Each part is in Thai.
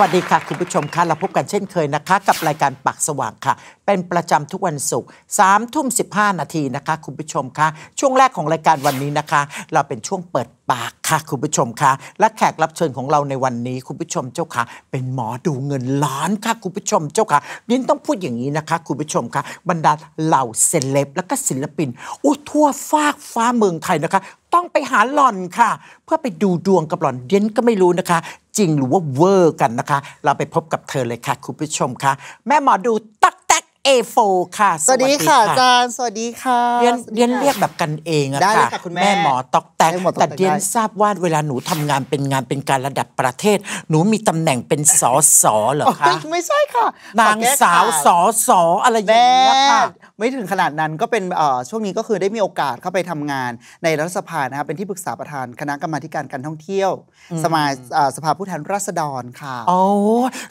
วัสดีค่ะคุณผู้ชมค่ะเราพบกันเช่นเคยนะคะกับรายการปักสว่างค่ะ เป็นประจำทุกวันศุกร์สามทุ่มสิบห้านาทีนะคะคุณผู้ชมค่ะช่วงแรกของรายการวันนี้นะคะ เราเป็นช่วงเปิดปากค่ะ คุณผู้ชมค่ะและแขกรับเชิญของเราในวันนี้ คุณผู้ชมเจ้าค่ะ เป็นหมอดูเงินล้านค่ะ คุณผู้ชมเจ้าค่ะยินต้องพูดอย่างนี้นะคะคุณผู้ชมค่ะบรรดาเหล่าเซเลบและก็ศิลปินอ้ทั่วฟากฟ้าเมืองไทยนะคะต้องไปหาหล่อนค่ะ เพื่อไปดูดวงกับหล่อนเดนก็ไม่รู้นะคะ จริงหรือว่าเวอร์กันนะคะ เราไปพบกับเธอเลยค่ะ คุณผู้ชมค่ะแม่หมอดูตักแตกเอโฟค่ะ สวัสดีค่ะอาจารย์สวัสดีค่ะเดียนเรียนเรียกแบบกันเองอะค่ะแม่หมอตอกแตกแต่เดียนทราบว่าเวลาหนูทำงานเป็นงานเป็นการระดับประเทศ หนูมีตำแหน่งเป็นสอสอเหรอคะไม่ใช่ค่ะ นางสาวสอสออะไรอย่างเงี้ยค่ะไม่ถึงขนาดนั้นก็เป็นช่วงนี้ก็คือได้มีโอกาสเข้าไปทำงานในรัฐสภานะครับเป็นที่ปรึกษาประธาน คณะกรรมาการการท่องเที่ยวสมาสภาผู้แทนราษฎรค่ะโอ้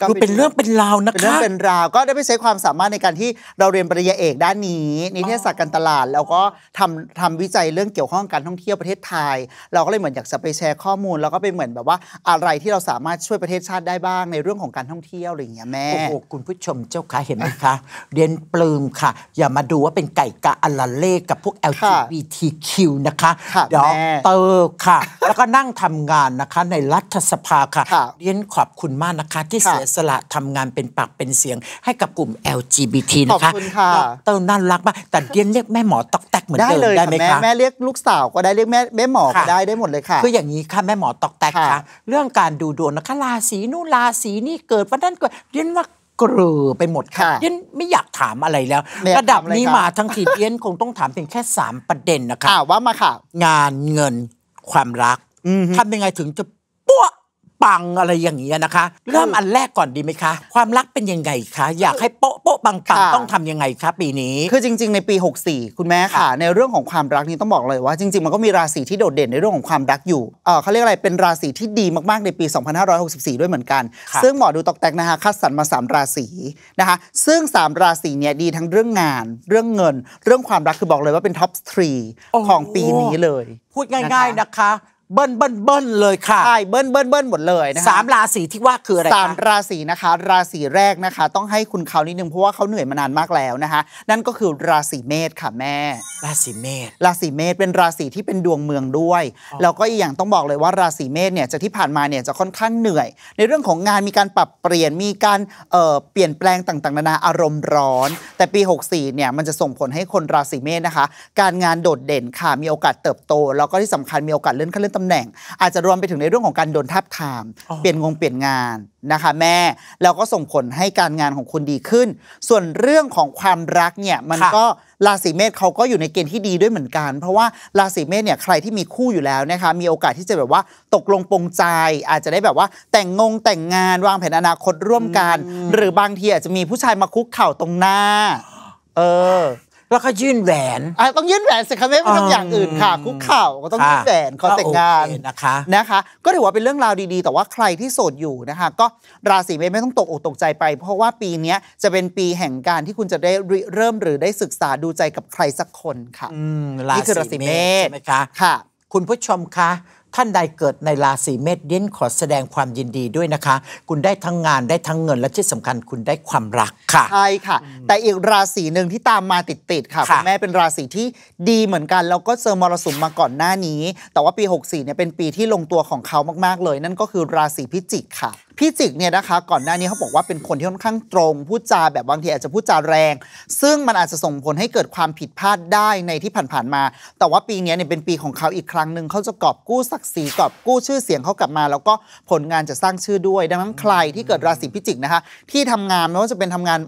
ก็เป็นเรื่องเป็นราวนะคะเป็นเรื่องเป็นราวก็ได้ไปใช้ความสามารถในการที่เราเรียนปริญญาเอกด้านนี้นิเทศศาสตร์การตลาดแล้วก็ทำทำวิจัยเรื่องเกี่ยวข้องการท่องเที่ยวประเทศไทย เราก็เลยเหมือนอยากจะไปแชร์ข้อมูลแล้วก็เป็นเหมือนแบบว่าอะไรที่เราสามารถช่วยประเทศชาติได้บ้าง ในเรื่องของการท่องเที่ยวอะไรอย่างเงี้ยแม่โอ้โหคุณผู้ชมเจ้าค่ะเห็นไหมคะ เรียนปลื้มค่ะอย่ามามาดูว่าเป็นไก่กะอัลาเล่กับพวก LGBTQ นะคะเดอกเตอร์ค่ะ แล้วก็นั่งทำงานนะคะในรัฐสภาค่ะเรียนขอบคุณมากนะคะที่เสียสละทำงานเป็นปากเป็นเสียง ให้กับกลุ่ม LGBT นะคะขอบคุณค่ะเตอร์น่ารักมากแต่เรียนเรียกแม่หมอตอกแตกเหมือนเดิมได้ไหมคะแม่เรียกลูกสาวก็ได้เรียกแม่แม่หมอก็ได้ได้หมดเลยค่ะคืออย่างนี้ค่ะแม่หมอตอกแตกค่ะ เรื่องการดูดวงนะคะราศีนู่นราศีนี่เกิดวันนั้นเกิดเรียนว่ากรอไปหมดค่ะเย็นไม่อยากถามอะไรแล้ว ระดับนี้มาทั้งทีเย็นคงต้องถามเพียงแค่ 3 ประเด็นนะคะว่ามาค่ะ งานเงินความรักทำยังไงถึงจะปั้วปังอะไรอย่างเงี้ยนะคะเริ่มอันแรกก่อนดีไหมคะ ความรักเป็นยังไงคะอยากให้โป๊ะโป๊ะปังปังต้องทํำยังไงคะปีนี้คือจริง ๆในปี 64 คุณแม่ค่ะ ในเรื่องของความรักนี้ต้องบอกเลยว่าจริงๆ มันก็มีราศีที่โดดเด่นในเรื่องของความรักอยู่เออเขาเรียกอะไรเป็นราศีที่ดีมากๆในปี2564 ด้วยเหมือนกัน ซึ่งหมอดูตอกแตกนะคะคัดสรรมา3ราศีนะคะ ซึ่ง3ราศีเนี่ยดีทั้งเรื่องงานเรื่องเงินเรื่องความรักคือบอกเลยว่าเป็นท็อปทรีของปีนี้เลย พูดง่าย ๆนะคะเบิ้ลเบิ้ลเบิ้ลเลยค่ะใช่เบิ้ลเบิ้ลเบิ้ลหมดเลยนะคะสามราศีที่ว่าคืออะไรสามราศีนะคะ ราศีแรกนะคะ ต้องให้คุณเขานิดนึงเพราะว่าเขาเหนื่อยมานานมากแล้วนะคะ นั่นก็คือราศีเมษค่ะแม่ ราศีเมษราศีเมษเป็นราศีที่เป็นดวงเมืองด้วยแล้วก็อีกอย่างต้องบอกเลยว่าราศีเมษเนี่ยจะที่ผ่านมาเนี่ยจะค่อนข้างเหนื่อย ในเรื่องของงานมีการปรับเปลี่ยนมีการเเปลี่ยนแปลงต่างๆนานาอารมณ์ร้อน แต่ปี 64เนี่ยมันจะส่งผลให้คนราศีเมษนะคะ การงานโดดเด่นค่ะมีโอกาสเติบโตแล้วก็ที่สำคัญมีโอกาสเลื่อนขั้นเลื่อนตำแหน่งอาจจะรวมไปถึงในเรื่องของการโดนทับทาม เปลี่ยนงงเปลี่ยนงานนะคะ แม่แล้วก็ส่งผลให้การงานของคุณดีขึ้น ส่วนเรื่องของความรักเนี่ยมันก็ราศีเมษเขาก็อยู่ในเกณฑ์ที่ดีด้วยเหมือนกัน เพราะว่าราศีเมษเนี่ยใครที่มีคู่อยู่แล้วนะคะ มีโอกาสที่จะแบบว่าตกลงปงใจ อาจจะได้แบบว่าแต่งงงแต่งงานวางแผนอนาคตร่วมกัน หรือบางทีอาจจะมีผู้ชายมาคุกเข่าตรงหน้า เออแล้วก็ยื่นแหวน ต้องยื่นแหวนสิคะไม่ต้องอย่างอื่นค่ะ คุกเข่าก็ต้องยื่นแหวนขอแต่งงานนะคะ นะคะ ก็ถือว่าเป็นเรื่องราวดีๆ แต่ว่าใครที่โสดอยู่นะคะ ก็ราศีเมษไม่ต้องตกอกตกใจไป เพราะว่าปีนี้จะเป็นปีแห่งการที่คุณจะได้เริ่มหรือได้ศึกษาดูใจกับใครสักคนค่ะนี่คือราศีเมษใช่ไหมคะ ค่ะ คุณผู้ชมคะท่านใดเกิดในราศีเมษเดินขอแสดงความยินดีด้วยนะคะ คุณได้ทั้งงานได้ทั้งเงินและที่สำคัญคุณได้ความรักค่ะ ใช่ค่ะ แต่อีกราศีหนึ่งที่ตามมาติดๆค่ะคุณแม่เป็นราศีที่ดีเหมือนกัน แล้วก็เจอมรสุมมาก่อนหน้านี้ แต่ว่าปี 64เนี่ยเป็นปีที่ลงตัวของเขามากๆเลย นั่นก็คือราศีพิจิกค่ะพี่จิกเนี่ยนะคะ ก่อนหน้านี้เขาบอกว่าเป็นคนที่ค่อนข้างตรงพูดจาแบบบางทีอาจจะพูดจาแรง ซึ่งมันอาจจะส่งผลให้เกิดความผิดพลาดได้ในที่ผ่านๆมา แต่ว่าปีนี้เนี่ยเป็นปีของเขาอีกครั้งหนึ่งเขาจะกอบกู้ศักดิ์ศรีกอบกู้ชื่อเสียงเขากลับมา แล้วก็ผลงานจะสร้างชื่อด้วยดังนั้นใครที่เกิดราศีพิจิกนะคะ ที่ทำงานไม่ว่าจะเป็นทำงาน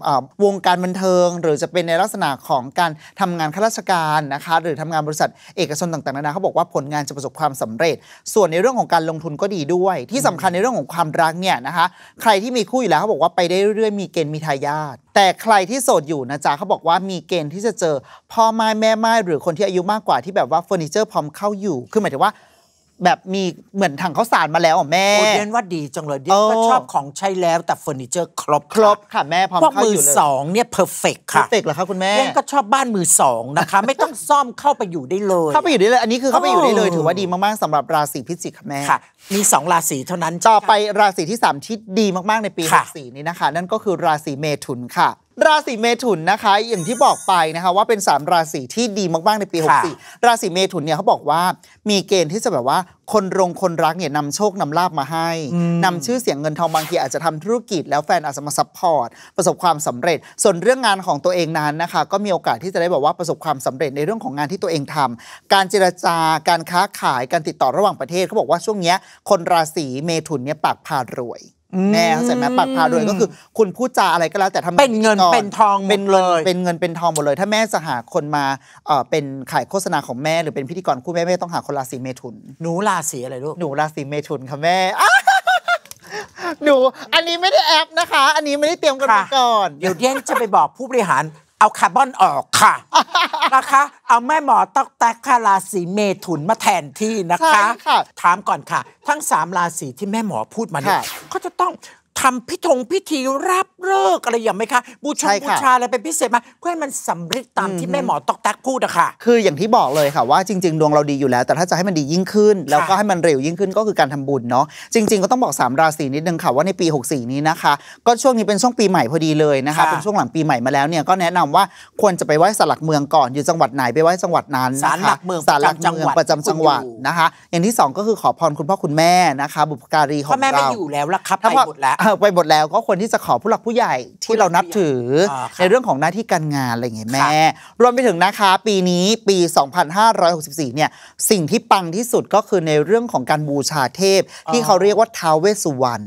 วงการบันเทิง หรือจะเป็นในลักษณะของการทำงานข้าราชการนะคะ หรือทำงานบริษัทเอกชนต่างๆนานาเขาบอกว่าผลงานจะประสบความสำเร็จ ส่วนในเรื่องของการลงทุนก็ดีด้วย ที่สำคัญในเรื่องของความรักเนี่ยนี่ยนะคะใครที่มีคู่อยู่แล้วเขาบอกว่าไปได้เรื่อย ๆ มีเกณฑ์มีทายาทแต่ใครที่โสดอยู่นะจ๊ะเขาบอกว่ามีเกณฑ์ที่จะเจอพ่อไม้แม่ไม้หรือคนที่อายุมากกว่าที่แบบว่าเฟอร์นิเจอร์พร้อมเข้าอยู่คือหมายถึงว่าแบบมีเหมือนถังข้าวสารมาแล้วอ๋อแม่โอ้เดนว่าดีจังเลยเดนก็ชอบของใช้แล้วแต่เฟอร์นิเจอร์ ครบครบค่ะ แม่พร้อมเข้าอยู่เลยมือสองเนี่ยเพอร์เฟกค่ะเพอร์เฟกเหรอคะคุณแม่เดนก็ชอบบ้านมือสองนะคะไม่ต้องซ่อมเข้าไปอยู่ได้เลยเข้าไปอยู่ได้เลยอันนี้คือเข้าไปอยู่ได้เลยถือว่าดีมากๆสำหรับราศีพิจิกค่ะแม่ค่ะมี 2 ราศีเท่านั้นต่อไปราศีที่3ที่ดีมากๆในปี64นี้นะคะ นั่นก็คือราศีเมถุนค่ะราศีเมถุนนะคะอย่างที่บอกไปนะคะว่าเป็น3ราศีที่ดีมากๆในปี 64 ราศีเมถุนเนี่ยเขาบอกว่า มีเกณฑ์ที่จะแบบว่าคนรงคนรักเนี่ยนำโชคนำลาบมาให้นำชื่อเสียงเงินทองบางทีอาจจะทำธุรกิจแล้วแฟนอาจจะมาซัพพอร์ตประสบความสำเร็จ ส่วนเรื่องงานของตัวเองนั้นนะคะ ก็มีโอกาสที่จะได้แบบว่าประสบความสำเร็จในเรื่องของงานที่ตัวเองทำการเจรจาการค้าขายการติดต่อระหว่างประเทศเขาบอกว่าช่วงนี้คนราศีเมถุนเนี่ยปากพารวยแน่เขาใส่แม่ปากพาโดยก็คือคุณพูดจาอะไรก็แล้วแต่ทำเป็นเงินเป็นทองเป็นเลย เป็นเงินเป็นทองหมดเลย ถ้าแม่จะหาคนมาเอ่อเป็นขายโฆษณาของแม่หรือเป็นพิธีกรคู่แม่แม่ต้องหาคนราศีเมถุนหนูราศีอะไรลูกหนูราศีเมถุนค่ะแม่หนู อันนี้ไม่ได้แอปนะคะ อันนี้ไม่ได้เตรียมกันมาก่อนเดี๋ยวเย้งจะไปบอกผู้บริหารเอาคาร์บอนออกค่ะนะคะ เอาแม่หมอตอกแตกค่ะราศีเมถุนมาแทนที่นะคะ ถามก่อนค่ะ ทั้งสามราศีที่แม่หมอพูดมาเนี่ยเขาจะต้องทำพิธงพิธีรับเลิกอะไรอย่างไหมคะบูชาบูชาอะไรเป็นพิเศษมาเพื่อให้มันสำเร็จตามที่แม่หมอตอกแตกพูดอะค่ะคืออย่างที่บอกเลยค่ะว่าจริงๆดวงเราดีอยู่แล้ว แต่ถ้าจะให้มันดียิ่งขึ้น แล้วก็ให้มันเร็วยิ่งขึ้นก็คือการทำบุญเนาะจริง ๆก็ต้องบอก3ราศีนิดนึงค่ะว่าในปี64 นี้นะคะก็ช่วงนี้เป็นช่วงปีใหม่พอดีเลยนะคะ เป็นช่วงหลังปีใหม่มาแล้วเนี่ยก็แนะนำว่าควรจะไปไหว้สลักเมืองก่อนอยู่จังหวัดไหนไปไหว้จังหวัดนั้นนะคะาลหลักเมืองลัเมืองประจำจจังหวัดนะคะอย่างที่สองก็คือขอพรคุณพ่อคุณแม่นะคะ บุพการีขอพ่อแม่ไม่อยู่แล้วละครับไปหมดแล้วเไปหมดแล้วก็คนที่จะขอผู้หลักผู้ใหญ่ที่เรานับถือในเรื่องของหน้าที่การงานอะไรเงี้ยแม่รวมไปถึงนะคะปีนี้ปี2564เนี่ยสิ่งที่ปังที่สุดก็คือในเรื่องของการบูชาเทพที่เขาเรียกว่าท้าวเวสุวรรณ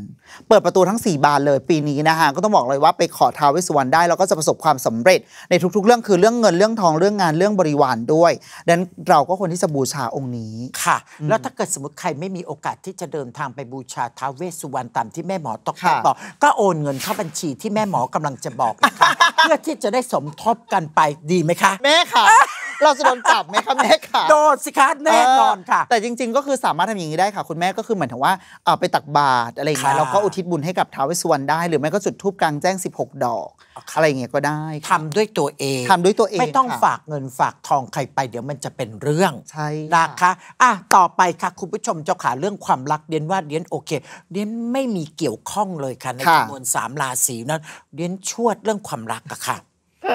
เปิดประตูทั้ง 4 บานเลย ปีนี้นะคะ ก็ต้องบอกเลยว่าไปขอท้าวเวสุวรรณได้เราก็จะประสบความสำเร็จในทุกๆ เรื่องคือเรื่องเงินเรื่องทองเรื่องงานเรื่องบริวารด้วยดังนั้นเราก็คนที่จะบูชาองค์นี้ค่ะแล้วถ้าเกิดสมมติใครไม่มีโอกาสที่จะเดินทางไปบูชาท้าวเวสุวรรณตามที่แม่หมอต้องต่อก็โอนเงินเข้าบัญชีที่แม่หมอกำลังจะบอกนะคะ เพื่อที่จะได้สมทบกันไปดีไหมคะ แม่ค่ะเราจะโดนจับไหมคะแม่ค่ะ โดนสิคะแน่นอนค่ะ แต่จริง ๆก็คือสามารถทำอย่างนี้ได้ค่ะ คุณแม่ก็คือเหมือนถึงว่าเอาไปตักบาตรอะไรอย่างเงี้ยเราแล้วก็อุทิศบุญให้กับท้าวสุวรรณได้ หรือไม่ก็จุดธูปกลางแจ้ง 16 ดอก อะไรอย่างเงี้ยก็ได้ทำด้วยตัวเองทำด้วยตัวเอง ไม่ต้องฝากเงินฝากทองใครไปเดี๋ยวมันจะเป็นเรื่องใช่นะคะอ่ะต่อไปค่ะคุณผู้ชมเจ้าขาเรื่องความรักเดียนว่าเดียนโอเคเดียนไม่มีเกี่ยวข้องเลยค่ะในจำนวนสามราศีนั้นเดียนชวดเรื่องความรักอะค่ะ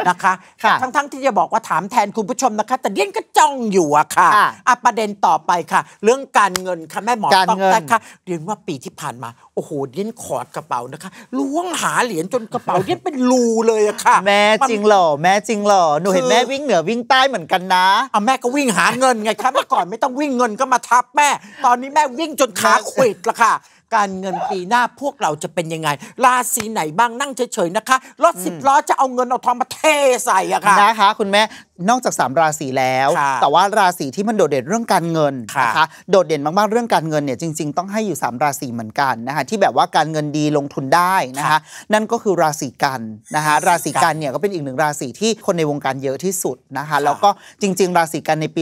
นะคะทั้งทั้งที่จะบอกว่าถามแทนคุณผู้ชมนะคะ แต่เดียนก็จ้องอยู่อะค่ะอ่ะ ประเด็นต่อไปค่ะ เรื่องการเงินค่ะแม่หมอต้องนะคะเดียนว่าปีที่ผ่านมา โอ้โหเดียนขอดกระเป๋านะคะ ล้วงหาเหรียญจนกระเป๋าเดียนเป็นรูเลยอะค่ะ แม่จริงหรอแม่จริงหรอหนูเห็นแม่วิ่งเหนือวิ่งใต้เหมือนกันนะอ่ะแม่ก็วิ่งหาเงินไงคะเมื่อก่อนไม่ต้องวิ่งเงินก็มาทับแม่ ตอนนี้แม่วิ่งจนขาขวิดละค่ะการเงินปีหน้าพวกเราจะเป็นยังไง ราศีไหนบ้างนั่งเฉยๆนะคะรถสิบล้อจะเอาเงินเอาทองมาเทใส่อะค่ะนะคะคุณแม่นอกจาก 3 ราศีแล้ว แต่ว่าราศีที่มันโดดเด่นเรื่องการเงินนะคะโดดเด่นมากๆ เรื่องการเงินเนี่ยจริงๆ ต้องให้อยู่ 3 ราศีเหมือนกันนะคะที่แบบว่าการเงินดีลงทุนได้นะคะนั่นก็คือราศีกันนะคะราศีกันเนี่ยก็เป็นอีกหนึ่งราศีที่คนในวงการเยอะที่สุดนะคะแล้วก็จริงๆ ราศีกันในปี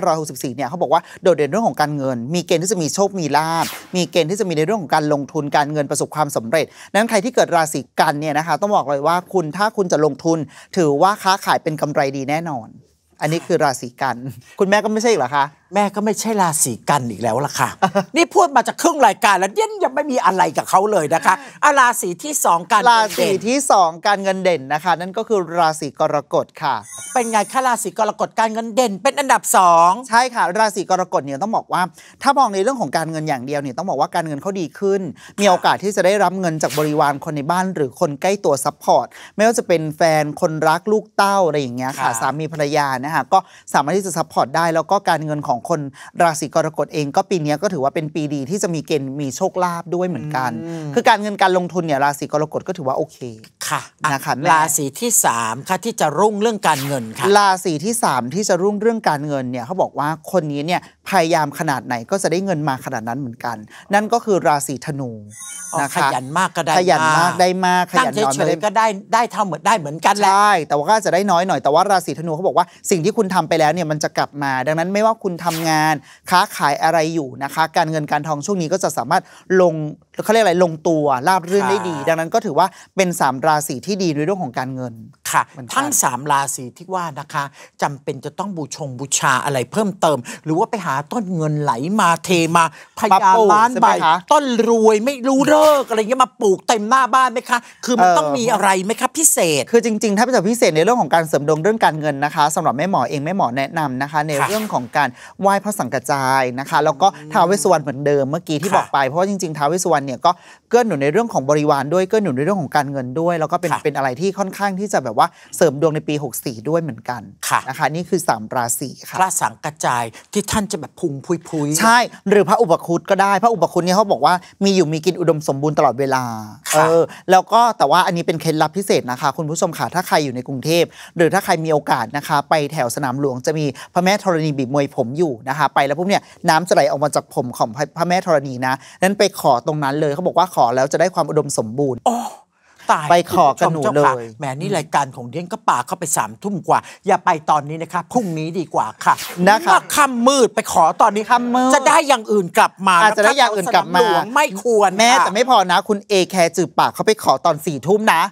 2564เนี่ยเขาบอกว่าโดดเด่นเรื่องของการเงิน มีเกณฑ์ที่จะมีโชคมีลาภมีเกณฑ์ที่จะมีเรื่องของการลงทุนการเงินประสบความสำเร็จ นั้นใครที่เกิดราศีกันเนี่ยนะคะ ต้องบอกเลยว่าคุณถ้าคุณจะลงทุน ถือว่าค้าขายเป็นกำไรดีแน่นอน อันนี้คือราศีกัน คุณแม่ก็ไม่ใช่หรอคะแม่ก็ไม่ใช่ราศีกันอีกแล้วล่ะค่ะนี่พูดมาจากครึ่งรายการแล้วเนียยังไม่มีอะไรกับเขาเลยนะคะอาราศีที่สองการราศีที่สองการเงินเด่นนะคะ นั่นก็คือราศีกรกฎค่ะ เป็นไงคะราศีกรกฎการเงินเด่น เป็นอันดับสองใช่ค่ะราศีกรกฎเนี่ยต้องบอกว่า ถ้ามองในเรื่องของการเงินอย่างเดียวเนี่ยต้องบอกว่าการเงินเขาดีขึ้น มีโอกาสที่จะได้รับเงินจากบริวารคนในบ้านหรือคนใกล้ตัวซัพพอร์ตไม่ว่าจะเป็นแฟนคนรักลูกเต้าอะไรอย่างเงี้ยค่ะสามีภรรยานะคะก็สามารถที่จะซัพพอร์ตได้ แล้วก็การเงินของของคนราศีกรกฎเองก็ปีนี้ก็ถือว่าเป็นปีดีที่จะมีเกณฑ์มีโชคลาภด้วยเหมือนกัน คือการเงินการลงทุนเนี่ยราศีกรกฎก็ถือว่าโอเคค่ะนะคะราศีที่3ค่ะที่จะรุ่งเรื่องการเงินค่ะราศีที่ 3 ที่จะรุ่งเรื่องการเงินเนี่ยเขาบอกว่าคนนี้เนี่ยพยายามขนาดไหนก็จะได้เงินมาขนาดนั้นเหมือนกัน นั่นก็คือราศีธนูนะคะขยันมากก็ได้ขยันมากได้มากขยันน้อยก็ได้ได้เท่าเหมือนได้เหมือนกันแหละใช่แต่ว่าก็จะได้น้อยหน่อยแต่ว่าราศีธนูเขาบอกว่าสิ่งที่คุณทำไปแล้วเนี่ยมันจะกลับมา ดังนั้นไม่ว่าคุณททำงานค้าขายอะไรอยู่นะคะ การเงินการทองช่วงนี้ก็จะสามารถลงเขาเรียกอะไรลงตัวราบรื่นได้ดี ดังนั้นก็ถือว่าเป็น3ราศีที่ดีในเรื่องของการเงินค่ะทั้ง3ราศีที่ว่านะคะ จำเป็นจะต้องบูชงบูชาอะไรเพิ่มเติม หรือว่าไปหาต้นเงินไหลมาเทมาพยาล้านใบต้นรวยไม่รู้เลิกอะไรเงี้ยมาปลูกเต็มหน้าบ้านไหมคะคือมันต้องมีอะไรไหมคะพิเศษ คือจริงๆ ถ้าเป็นพิเศษในเรื่องของการเสริมดวงเรื่องการเงินนะคะ สำหรับแม่หมอเองแม่หมอแนะนำนะคะ ในเรื่องของการไหว้พระสังกัจจายนะคะ แล้วก็ท้าวเวสวรรณเหมือนเดิมเมื่อกี้ที่บอกไปเพราะว่าจริง ๆท้าวเวสวรรณเนี่ยก็เกื้อหนุนในเรื่องของบริวารด้วยเกื้อหนุนในเรื่องของการเงินด้วย แล้วก็เป็นเป็นอะไรที่ค่อนข้างที่จะแบบว่าเสริมดวงในปี 64 ด้วยเหมือนกันนะคะนี่คือ 3 ราศีค่ะพระสังกัจจายที่ท่านจะแบบพุงพุยพุยใช่ หรือพระอุปคุตก็ได้พระอุปคุตเนี่ยเขาบอกว่ามีอยู่มีกินอุดมสมบูรณ์ตลอดเวลาเออแล้วก็แต่ว่าอันนี้เป็นเคล็ดลับพิเศษนะคะคุณผู้ชมค่ะถ้าใครอยู่ในกรุงเทพหรือถ้าใครมีโอกาสนะคะไปแถวสนามหลวงจะมีพระแม่ธรณีบีบมวยผมอยูู่่นะคะไปแล้วปุ๊บเนี่ยน้ำจะไหลออกมาจากผมของพระแม่ธรณีนะนั้นไปขอตรงนั้นเลยเขาบอกว่าขอแล้วจะได้ความอุดมสมบูรณ์ไปขอกันหนูเลยแหมนี่รายการของเดียนก็ป่าเข้าไปสามทุ่มกว่าอย่าไปตอนนี้นะคะพรุ่งนี้ดีกว่าค่ะนะคะค่ำมืดไปขอตอนนี้ค่ำมืดจะได้อย่างอื่นกลับมาจะได้อย่างอื่นกลับมา ไม่ควรแม่แต่ไม่พอนะ คุณเอแคร์จืบปากเขาไปขอตอนสี่ทุ่มนะ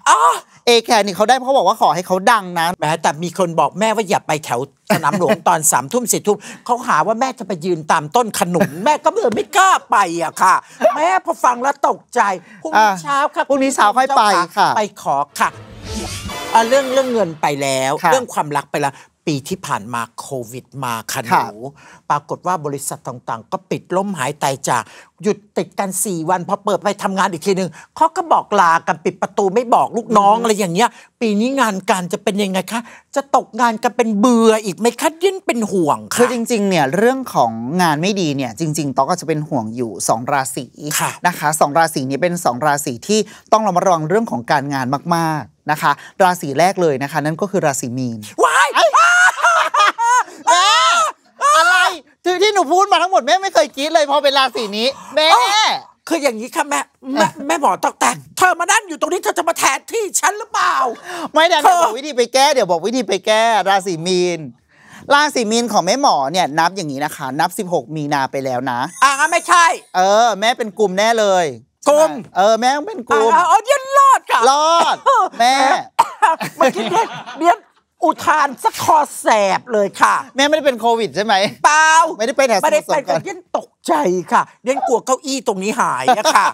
เอแคร์นี่เขาได้เพราะบอกว่าขอให้เขาดังนะแม้แต่มีคนบอกแม่ว่าอย่าไปแถวสนามหลวงตอนสามทุ่มสี่ทุ่มเขาหาว่าแม่จะไปยืนตามต้นขนุน แม่ก็เลยไม่กล้าไปอะค่ะ แม่พอฟังแล้วตกใจ พรุ่งนี้เช้าค่ะพรุ่งนี้เช้าค่อยไปค่ะ ไปขอค่ะ เรื่องเรื่องเงินไปแล้ว เรื่องความรักไปแล้วปีที่ผ่านมาโควิดมาคันหูปรากฏว่าบริษัทต่างๆ ก็ปิดล้มหายตายจาก หยุดติดกัน 4 วันพอเปิดไปทำงานอีกทีหนึ่งเขาก็บอกลากันปิดประตูไม่บอกลูกน้องอะไรอย่างเงี้ย ปีนี้งานการจะเป็นยังไงคะจะตกงานกันเป็นเบื่ออีกไหมคะยิ่งเป็นห่วงค่ะคือจริงๆเนี่ยเรื่องของงานไม่ดีเนี่ยจริง ๆต้อกก็จะเป็นห่วงอยู่2ราศีนะคะสราศีนี้เป็น2ราศีที่ต้องเรามาระวังเรื่องของการงานมากๆนะคะ ราศีแรกเลยนะคะ นั่นก็คือราศีมีนว้ายที่ที่หนูพูดมาทั้งหมดแม่ไม่เคยคิดเลย พอเป็นราศีนี้ แม่คืออย่างนี้ค่ะแม่แม่แม่หมอตอกแต่งเธอมานั่งอยู่ตรงนี้เธอจะมาแทนที่ฉันหรือเปล่าไม่ได้เดี๋ยวบอกวิธีไปแก้เดี๋ยวบอกวิธีไปแก้ราศีมีนราศีมีนของแม่หมอเนี่ย นับอย่างนี้นะคะนับ 16 มีนาไปแล้วนะอ่ะไม่ใช่ เออ แม่เป็นกลุ่มแน่เลยกลุ่มเออแม่ต้องเป็นกลุ่มอ๋อยันรอดค่ะรอดแม่มา่ิดเลี่ยเดี๋ยวอุทานสักคอแสบเลยค่ะแม่ไม่ได้เป็นโควิดใช่ไหมเปล่าไม่ได้ไปแถวไม่ได้ไปกต่ยันตกใจค่ะเยนกลัวเก้าอี้ตรงนี้หายนะคะ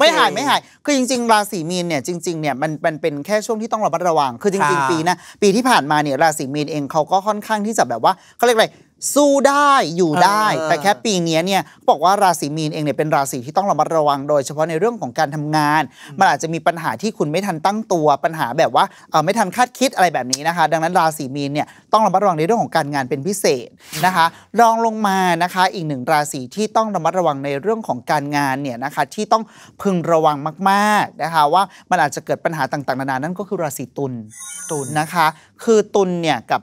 ไม่หายไม่หาย คือจริงๆราศีมีนเนี่ยจริง ๆเนี่ยมันมันเป็นแค่ช่วงที่ต้องระมัดระวัง คือจริง ๆ ปีนะปีที่ผ่านมาเนี่ยราศีมีนเองเขาก็ค่อนข้างที่จะแบบว่าเขาเรียกอะไรสู้ได้อยู่ได้ แต่แค่ปีนี้เนี่ยบอกว่าราศีมีนเองเนี่ยเป็นราศีที่ต้องระมัดระวังโดยเฉพาะในเรื่องของการทำงาน มันอาจจะมีปัญหาที่คุณไม่ทันตั้งตัว ปัญหาแบบว่าไม่ทันคาดคิดอะไรแบบนี้นะคะ ดังนั้นราศีมีนเนี่ยต้องระมัดระวังในเรื่องของการงานเป็นพิเศษนะคะรองลงมานะคะอีกหนึ่งราศีที่ต้องระมัดระวังในเรื่องของการงานเนี่ยนะคะ ที่ต้องพึงระวังมากๆนะคะ ว่ามันอาจจะเกิดปัญหาต่างๆนานานั่นก็คือราศีตุลตุลนะคะคือตุลเนี่ยกับ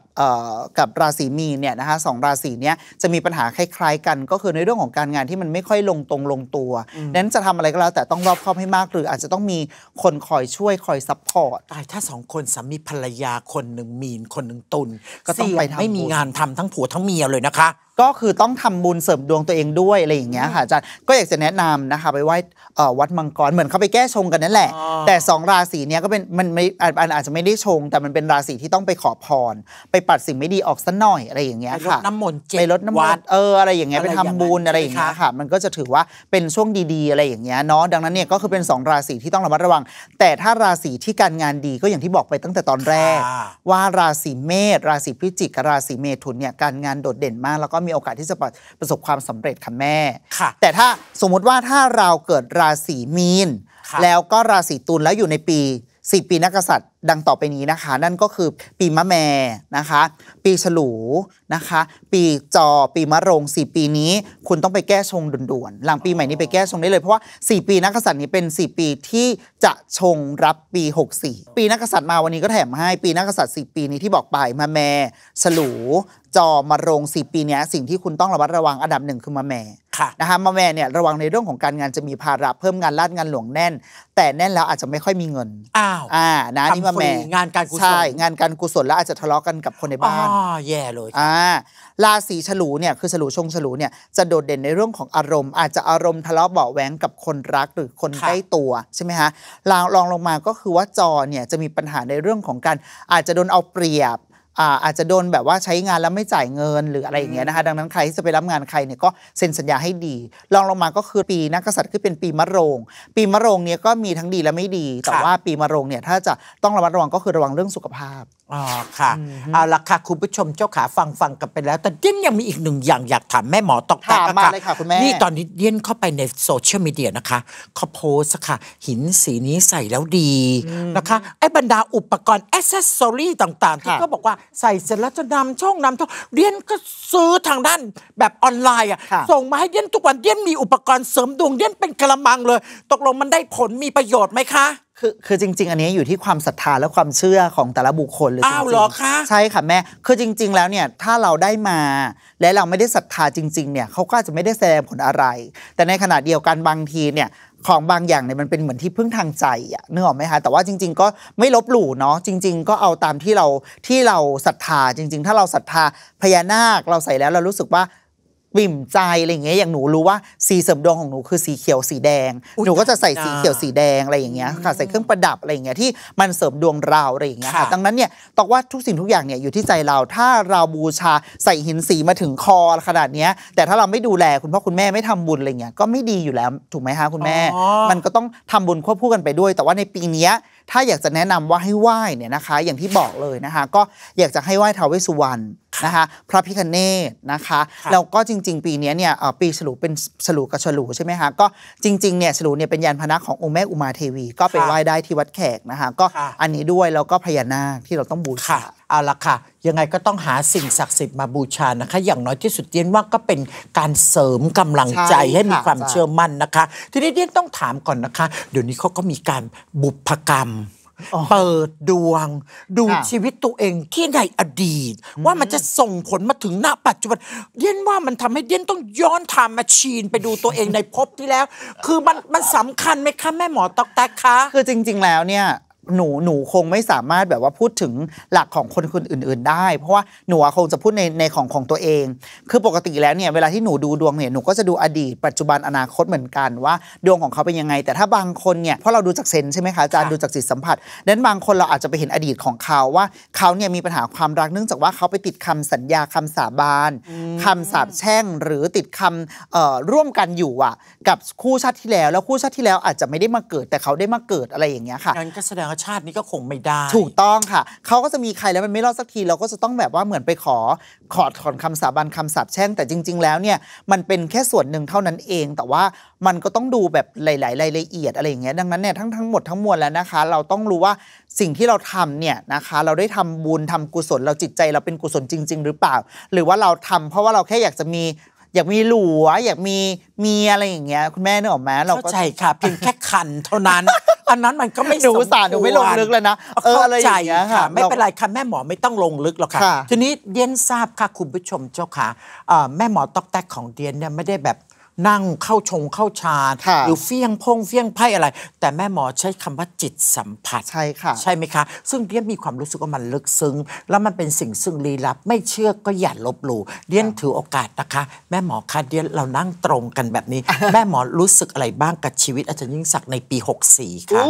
กับราศีมีเนี่ยนะคะสองราศีเนี้ยจะมีปัญหาคล้ายๆ กันก็คือในเรื่องของการงานที่มันไม่ค่อยลงตรงลงตัวนั้นจะทำอะไรก็แล้วแต่ต้องรอบครอบให้มากหรืออาจจะต้องมีคนคอยช่วยคอยซัพพอร์ตตถ้าสองคนสามีภรรยาคนหนึ่งมีนคนหนึ่งตุลก็ต้องไปไม่มีงานทำทั้งผัวทั้งเมียเลยนะคะก็คือต้องทำบุญเสริมดวงตัวเองด้วยอะไรอย่างเงี้ยค่ะอาจารย์ก็อยากจะแนะนำนะคะไปไหว้วัดมังกรเหมือนเขาไปแก้ชงกันนั่นแหละแต่2ราศีเนี้ยก็เป็นมันไม่อาจจะไม่ได้ชง แต่มันเป็นราศีที่ต้องไปขอพร ไปปัดสิ่งไม่ดีออกสัหน่อยอะไรอย่างเงี้ยค่ะไปลดน้ำมนต์ไปลดน้ำมนต์เอออะไรอย่างเงี้ยไปทำบุญอะไรอย่างเงี้ยค่ะ มันก็จะถือว่าเป็นช่วงดีๆอะไรอย่างเงี้ยเนาะดังนั้นเนี่ยก็คือเป็น2ราศีที่ต้องระมัดระวัง แต่ถ้าราศีที่การงานดีก็อย่างที่บอกไปตั้งแต่ตอนแรก ว่าราศีเมษราศีพิจิกราศีเมถุนเนี่ยการงานโดดเด่นมากแล้วก็มีีโอกาสที่จะประสบความสำเร็จค่ะแม่ แต่ถ้าสมมุติว่าถ้าเราเกิดราศีมีน แล้วก็ราศีตุลแล้วอยู่ในปีส่ปีนักษัตริย์ดังต่อไปนี้นะคะ นั่นก็คือปีมะแม่นะคะ ปีฉลูนะคะ ปีจอปีมะโรงสี่ปีนี้ คุณต้องไปแก้ชงด่วนๆหลังปีใหม่นี้ไปแก้ชงได้เลยเพราะว่าสี่ปีนักษัตริย์นี้เป็นสี่ปีที่จะชงรับปี 64 ปีนักษัตริย์มาวันนี้ก็แถมให้ปีนักษัตริย์่ปีนี้ที่บอกไปมะแม่ฉลู จอมะโรงสี่ปีนี้สิ่งที่คุณต้องระมัดระวังอันดับหนึ่งคือมะแมนะคะมาแม่เนี่ยระวังในเรื่องของการงานจะมีภาระเพิ่มงานลาดงานหลวงแน่น แต่แน่นแล้วอาจจะไม่ค่อยมีเงินอ้าวอ่านะนี่มาแม่งานการกุศลใช่งานการกุศลแล้วอาจจะทะเลาะกันกับคนในบ้านอ๋อแย่เลยอ่าราศีฉลูเนี่ยคือฉลูชงฉลูเนี่ยจะโดดเด่นในเรื่องของอารมณ์ อาจจะอารมณ์ทะเลาะเบาแหวงกับคนรักหรือคนใกล้ตัวใช่ไหมฮะลองลองลงมาก็คือว่าจอเนี่ยจะมีปัญหาในเรื่องของการอาจจะโดนเอาเปรียบอาจจะโดนแบบว่าใช้งานแล้วไม่จ่ายเงินหรืออะไรอย่างเงี้ยนะคะดังนั้นใครที่จะไปรับงานใครเนี่ยก็เซ็นสัญญาให้ดี ลองลงมาก็คือปีนักกษัตริย์คือเป็นปีมะโรง ปีมะโรงเนี่ยก็มีทั้งดีและไม่ดี แต่ว่าปีมะโรงเนี่ยถ้าจะต้องระมัดระวังก็คือระวังเรื่องสุขภาพอ๋อค่ะ เอาละค่ะ คุณผู้ชมเจ้าขาฟังฟังกันไปแล้ว แต่เดียนยังมีอีกหนึ่งอย่างอยากถามแม่หมอตอกตกคาะมาเลยค่ะคุณแม่นี่ตอนนี้เดียนเข้าไปในโซเชียลมีเดียนะคะเขาโพสค่ะ หินสีนี้ใส่แล้วดีนะคะ ไอ้บรรดาอุปกรณ์อ c เซสซอรี่ต่าง ๆ ที่ก็บอกว่าใส่เสร็จแล้วจะนำช่องนำช่องเดียนก็ซื้อทางด้านแบบออนไลน์อ่ะส่งมาให้เดียนทุกวันเดียนมีอุปกรณ์เสริมดวงเดียนเป็นกระมังเลย ตกลงมันได้ผลมีประโยชน์ไหมคะคือคือจริง ๆ อันนี้อยู่ที่ความศรัทธาและความเชื่อของแต่ละบุคคลเลยอจริงจริงใช่ค่ะแม่คือจริง ๆแล้วเนี่ยถ้าเราได้มา และเราไม่ได้ศรัทธาจริง ๆ เนี่ยเขาก็จะไม่ได้แสดงผลอะไร แต่ในขณะเดียวกันบางทีเนี่ยของบางอย่างเนี่ยมันเป็นเหมือนที่พึ่งทางใจอะนึกออกไหมคะแต่ว่าจริง ๆ ก็ไม่ลบหลู่เนาะจริง ๆ ก็เอาตามที่เราที่เราศรัทธา จริง ๆ ถ้าเราศรัทธาพญานาคเราใส่แล้วเรารู้สึกว่าบิ่มใจอะไรอย่างเงี้ยอย่างหนูรู้ว่าสีเสริมดวงของหนูคือสีเขียวสีแดงหนูก็จะใส่สีเขียวสีแดงอะไรอย่างเงี้ยค่ะ ใส่เครื่องประดับอะไรอย่างเงี้ยที่มันเสริมดวงเราอะไรอย่างเงี้ยค่ะดังนั้นเนี่ยตอกว่าทุกสิ่งทุกอย่างเนี่ยอยู่ที่ใจเราถ้าเราบูชาใส่หินสีมาถึงคอขนาดเนี้ย แต่ถ้าเราไม่ดูแลคุณพ่อคุณแม่ไม่ทำบุญอะไรเงี้ยก็ไม่ดีอยู่แล้วถูกไหมคะคุณแม่มันก็ต้องทำบุญควบคู่กันไปด้วย แต่ว่าในปีเนี้ยถ้าอยากจะแนะนำว่าให้ไหว้เนี่ยนะคะ อย่างที่บอกเลยนะคะ ก็อยากจะให้ไหว้ทาวเวสุวรรณนะคะ พระพิคเนตนะคะแล้วก็จริง ๆ ปีนี้เนี่ยปีฉลูเป็นฉลูกับฉลูใช่ไหมคะก็จริงๆเนี่ยฉลูเนี่ยเป็นยานพนะขององค์แม่อุมาเทวี ก็ไปไหว้ได้ที่วัดแขกนะคะ ก็อันนี้ด้วยแล้วก็พญานาคที่เราต้องบูชาเอาละค่ะยังไงก็ต้องหาสิ่งศักดิ์สิทธิ์มาบูชานะคะ อย่างน้อยที่สุดเดียนว่าก็เป็นการเสริมกำลังใจใให้มีความเชื่อมั่นนะคะ ทีนี้เดียนต้องถามก่อนนะคะเดี๋ยวนี้เขาก็มีการบุพกรรมเปิดดวง ดูชีวิตตัวเองที่ในอดีต ว่ามันจะส่งผลมาถึงณปัจจุบันเดียนว่ามันทำให้เดียนต้องย้อนทามมาชีนไปดูตัวเองในภพที่แล้ว คือมันมันสำคัญไหมคะแม่หมอตอกแตกคะคือจริง ๆ แล้วเนี่ยหนู หนูคงไม่สามารถแบบว่าพูดถึงหลักของคนคนอื่น ๆ ได้ เพราะว่าหนูคงจะพูดในในของของตัวเอง คือปกติแล้วเนี่ยเวลาที่หนูดูดวงเนี่ยหนูก็จะดูอดีตปัจจุบันอนาคตเหมือนกันว่า ดวงของเขาเป็นยังไง แต่ถ้าบางคนเนี่ยเพราะเราดูจากเซนใช่ไหมคะอาจารย์ดูจากจิตสัมผัส นั้นบางคนเราอาจจะไปเห็นอดีตของเขาว่าเขาเนี่ยมีปัญหาความรักเนื่องจากว่าเขาไปติดคำสัญญาคำสาบานคำสาบแช่งหรือติดคำร่วมกันอยู่อ่ะกับคู่ชาติที่แล้วแล้ว คู่ชาติที่แล้วอาจจะไม่ได้มาเกิดแต่เขาได้มาเกิดอะไรอย่างเงี้ยค่ะนั้นก็แสดงว่าชาตินี้ก็คงไม่ได้ ถูกต้องค่ะ เขาก็จะมีใครแล้วมันไม่รอดสักทีเราก็จะต้องแบบว่าเหมือนไปขอขอถอนคำสาบานคํำสาปแช่งแต่จริง ๆ แล้วเนี่ยมันเป็นแค่ส่วนหนึ่งเท่านั้นเอง แต่ว่ามันก็ต้องดูแบบหลายๆรายละเอียดอะไรอย่างเงี้ยดังนั้นเนี่ยทั้งทั้งหมดทั้งมวลแล้วนะคะเราต้องรู้ว่าสิ่งที่เราทำเนี่ยนะคะเราได้ทำบุญทำกุศลเราจิตใจเราเป็นกุศลจริง ๆ หรือเปล่าหรือว่าเราทำ เพราะว่าเราแค่อยากจะมีอยากมีหลัวอยากมีเมียอะไรอย่างเงี้ยคุณแม่นึกออกไหมเราก็ใจค่ะเพียง แค่ขันเท่านั้น อันนั้นมันก็ไม่หนูสารหนูไม่ลงลึกแล้วนะเอออะไรอย่างเงี้ยค่ะ ไม่เป็นไรค่ะแม่หมอไม่ต้องลงลึกหรอกค่ะ ทีนี้เดียนทราบค่ะคุณผู้ชมเจ้าค่ะแม่หมอตอกแตกของเดียนเนี่ยไม่ได้แบบนั่งเข้าชงเข้าชาดหรือเฟี้ยงพงเฟี้ยงไพ่อะไร แต่แม่หมอใช้คำว่าจิตสัมผัสใช่ค่ะใช่ไหมคะซึ่งเดียนมีความรู้สึกว่ามันลึกซึ้งแล้วมันเป็นสิ่งซึ่งลี้ลับ ไม่เชื่อก็อย่าลบหลู่เดียนถือโอกาสนะคะ แม่หมอคะเดียนเรานั่งตรงกันแบบนี้ แม่หมอรู้สึกอะไรบ้างกับชีวิตอาจารย์ยิ่งศักดิ์ในปี 64ค่ะ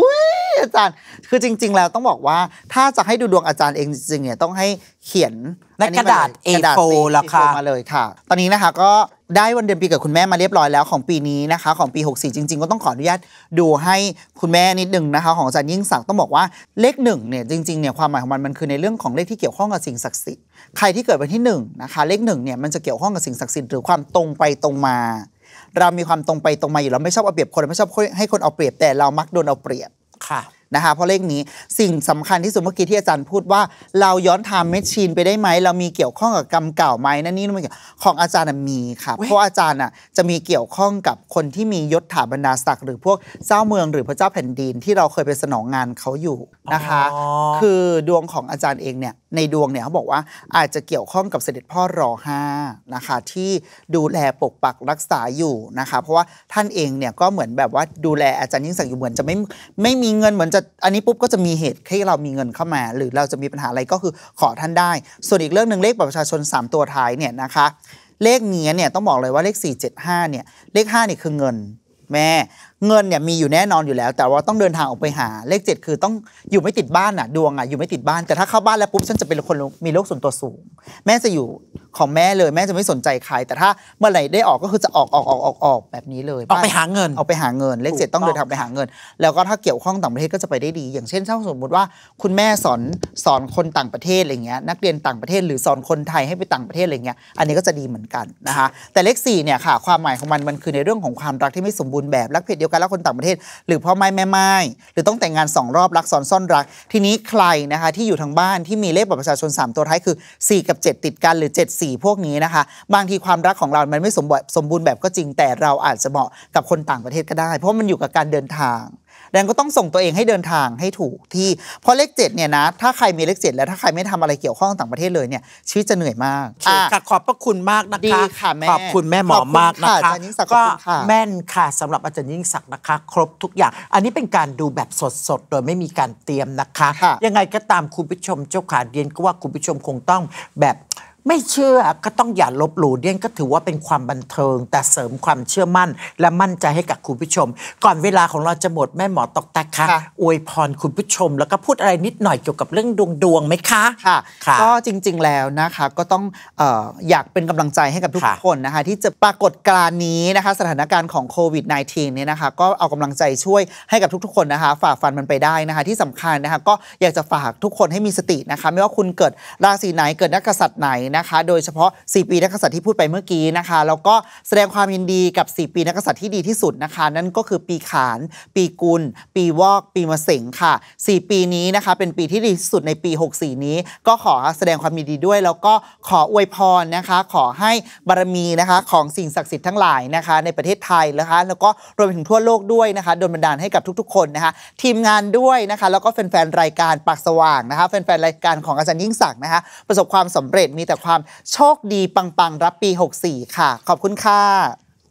อาจารย์คือจริง ๆแล้วต้องบอกว่าถ้าจะให้ดูดวงอาจารย์เองจริงๆเนี่ยต้องให้เขียนในกระดาษ A4 แล้วค่ะมาเลยค่ะตอนนี้นะคะก็ได้วันเดือนปีเกิดคุณแม่มาเรียบร้อยแล้วของปีนี้นะคะ ของปี 64 จริงๆก็ต้องขออนุญาตดูให้คุณแม่นิดหนึ่งนะคะของอาจารยิ่งศักดิ์ต้องบอกว่าเลขหนึ่งเนี่ยจริงๆเนี่ยความหมายของมันมันคือในเรื่องของเลขที่เกี่ยวข้องกับสิ่งศักดิ์สิทธิ์ใครที่เกิดวันที่1นะคะเลขหนึ่งเนี่ยมันจะเกี่ยวข้องกับสิ่งศักดิ์สิทธิ์หรือความตรงไปตรงมาเรามีความตรงไปตรงมาอยู่เราไม่ชอบเอาเปรียบคนไม่ชอบให้คนเอาเปรียบแต่เรามักโดนเอาเปรียบค่ะนะคะเพราะเลขนี้สิ่งสำคัญที่สุดเมื่อกี้ที่อาจารย์พูดว่าเราย้อนทมเมชชีนไปได้ไหมเรามีเกี่ยวข้องกับกรรมเก่าไหมนั่นนี่นู่นของอาจารย์มีค่ะเพราะอาจารย์อ่ะจะมีเกี่ยวข้องกับคนที่มียศถาบรรดาศักดิ์หรือ พวกเจ้าเมือง หรือพระเจ้าแผ่นดินที่เราเคยไปสนองงานเขาอยู่นะคะ คือดวงของอาจารย์เองเนี่ยในดวงเนี่ยเขาบอกว่าอาจจะเกี่ยวข้องกับเสด็จพ่อรอห้านะคะที่ดูแลปกปักรักษาอยู่นะคะเพราะว่าท่านเองเนี่ยก็เหมือนแบบว่าดูแลอาจารย์ยิ่งศักดิ์อยู่เหมือนจะไม่ไม่มีเงินเหมือนจะอันนี้ปุ๊บก็จะมีเหตุให้เรามีเงินเข้ามา หรือเราจะมีปัญหาอะไรก็คือขอท่านได้ ส่วนอีกเรื่องหนึ่งเลขบัตรประชาชน 3 ตัวท้ายเนี่ยนะคะ เลขนี้เนี่ย ต้องบอกเลยว่าเลข 475 เนี่ย เลข5เนี่ยคือเงินแม่เงินเนี่ยมีอยู่แน่นอนอยู่แล้ว แต่ว่าต้องเดินทางออกไปหาเลขเจ็ดคือต้องอยู่ไม่ติดบ้านอ่ะดวงอ่ะอยู่ไม่ติดบ้านแต่ถ้าเข้าบ้านแล้วปุ๊บฉันจะเป็นคนมีโรคส่วนตัวสูง แม่จะอยู่ของแม่เลยแม่จะไม่สนใจใคร แต่ถ้าเมื่อไหร่ได้ออกก็คือจะออกออกออกออกออกแบบนี้เลยออกไปหาเงินออกไปหาเงินเลขเจ็ดต้องเดินทางไปหาเงิน แล้วก็ถ้าเกี่ยวข้องต่างประเทศก็จะไปได้ดี อย่างเช่นถ้าสมมติว่า คุณแม่สอนสอนคนต่างประเทศอะไรเงี้ยนักเรียนต่างประเทศหรือสอนคนไทยให้ไปต่างประเทศอะไรเงี้ยอันนี้ก็จะดีเหมือนกันนะคะแต่เลขสี่เนี่ยค่ะ ความหมายของมันมันคือในเรื่องของความรักที่ไม่สมบูรณ์แบบรักเพศเดียวยวกันแล้วคนต่างประเทศ หรือพ่อไม่แม่ไม้หรือต้องแต่งงานสองรอบรักซ้อนซ่อนรัก ทีนี้ใครนะคะที่อยู่ทางบ้านที่มีเลขบัตรประชาชน 3 ตัวท้ายคือ 4 กับ 7 ติดกันหรือ 7 4 พวกนี้นะคะ บางทีความรักของเรา มันไม่สมบูรณ์แบบก็จริงแต่เราอาจจะเหมาะกับคนต่างประเทศก็ได้ เพราะมันอยู่กับการเดินทางดังนก็ต้องส่งตัวเองให้เดินทางให้ถูกที่เพราะเลขเจ็ดเนี่ยนะถ้าใครมีเลขเจ็ดแล้ว ถ้าใครไม่ทำอะไรเกี่ยวข้องต่างประเทศเลยเนี่ยชีวิตจะเหนื่อยมากค่ะขอบพระคุณมากนะคะค่ะแม่ขอบคุณแม่หมอมากนะคะก็แม่นค่ะสำหรับอาจารย์ยิ่งศักดิ์นะคะ ครบทุกอย่าง อันนี้เป็นการดูแบบสดๆโดยไม่มีการเตรียมนะคะ ยังไงก็ตามคุณผู้ชมเจ้าขาเดียนก็ว่าคุณผู้ชมคงต้องแบบไม่เชื่อ ก็ต้องอย่าลบหลู่เดียก็ถือว่าเป็นความบันเทิงแต่เสริมความเชื่อมั่น และมั่นใจให้กับคุณผู้ชม ก่อนเวลาของเราจะหมดแม่หมอตอกแตกค่ะคะอวยพรคุณผู้ชม แล้วก็พูดอะไรนิดหน่อยเกี่ยวกับเรื่องดวงดวงไหมคะค่ะคะก็จริงๆแล้วนะคะก็ต้องออยากเป็นกำลังใจให้กับทุกคนนะคะ ที่จะปรากฏการณ์นี้นะคะสถานการณ์ของโควิด -19 เนี่ยนะคะก็เอากำลังใจช่วยให้กับทุกๆ คนนะคะฝ่าฟันมันไปได้นะคะที่สำคัญนะคะ ก็อยากจะฝากทุกคนให้มีสตินะคะไม่ว่าคุณเกิดราศีไหนเกิดนักกษัตริย์ไหนนะคะโดยเฉพาะ 4 ปีนักษัตริย์ที่พูดไปเมื่อกี้นะคะ แล้วก็แสดงความยินดีกับ 4 ปีนักษัตริย์ที่ดีที่สุดนะคะ นั่นก็คือปีขาน ปีกุลปีวอก ปีมะเสงค่ะ 4 ปีนี้นะคะ เป็นปีที่ดีที่สุดในปี 64 นี้ ก็ขอแสดงความยินดีด้วย แล้วก็ขออวยพรนะคะ ขอให้บารมีนะคะของสิ่งศักดิ์สิทธิ์ทั้งหลายนะคะ ในประเทศไทยนะคะ แล้วก็รวมไปถึงทั่วโลกด้วยนะคะโดนบันดาลให้กับทุกๆ คนนะคะ ทีมงานด้วยนะคะ แล้วก็แฟนๆรายการปากสว่างนะคะ แฟนๆรายการของอาจารย์ยิ่งศักดิ์นะคะ ประสบความสำเร็จมีแต่ความ โชคดีปังๆรับปี 64 ค่ะ ขอบคุณค่ะ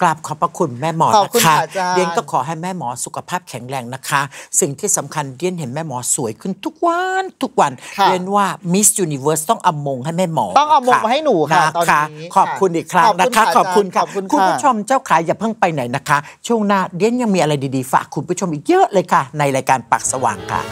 กราบขอบพระคุณแม่หมอนะคะเดียนก็ขอให้แม่หมอสุขภาพแข็งแรงนะคะ สิ่งที่สำคัญเดียนเห็นแม่หมอสวยขึ้นทุกวัน ทุกวันเดียนว่ามิสยูนิเวิร์สต้องอมงให้แม่หมอต้องอมงมาให้หนูค่ะตอนนี้ขอบคุณอีกครั้งนะคะ ขอบคุณค่ะคุณผู้ชมเจ้าขายอย่าเพิ่งไปไหนนะคะช่วงหน้าเดียนยังมีอะไรดี ๆฝากคุณผู้ชมอีกเยอะเลยค่ะ ในรายการปักสว่างค่ะ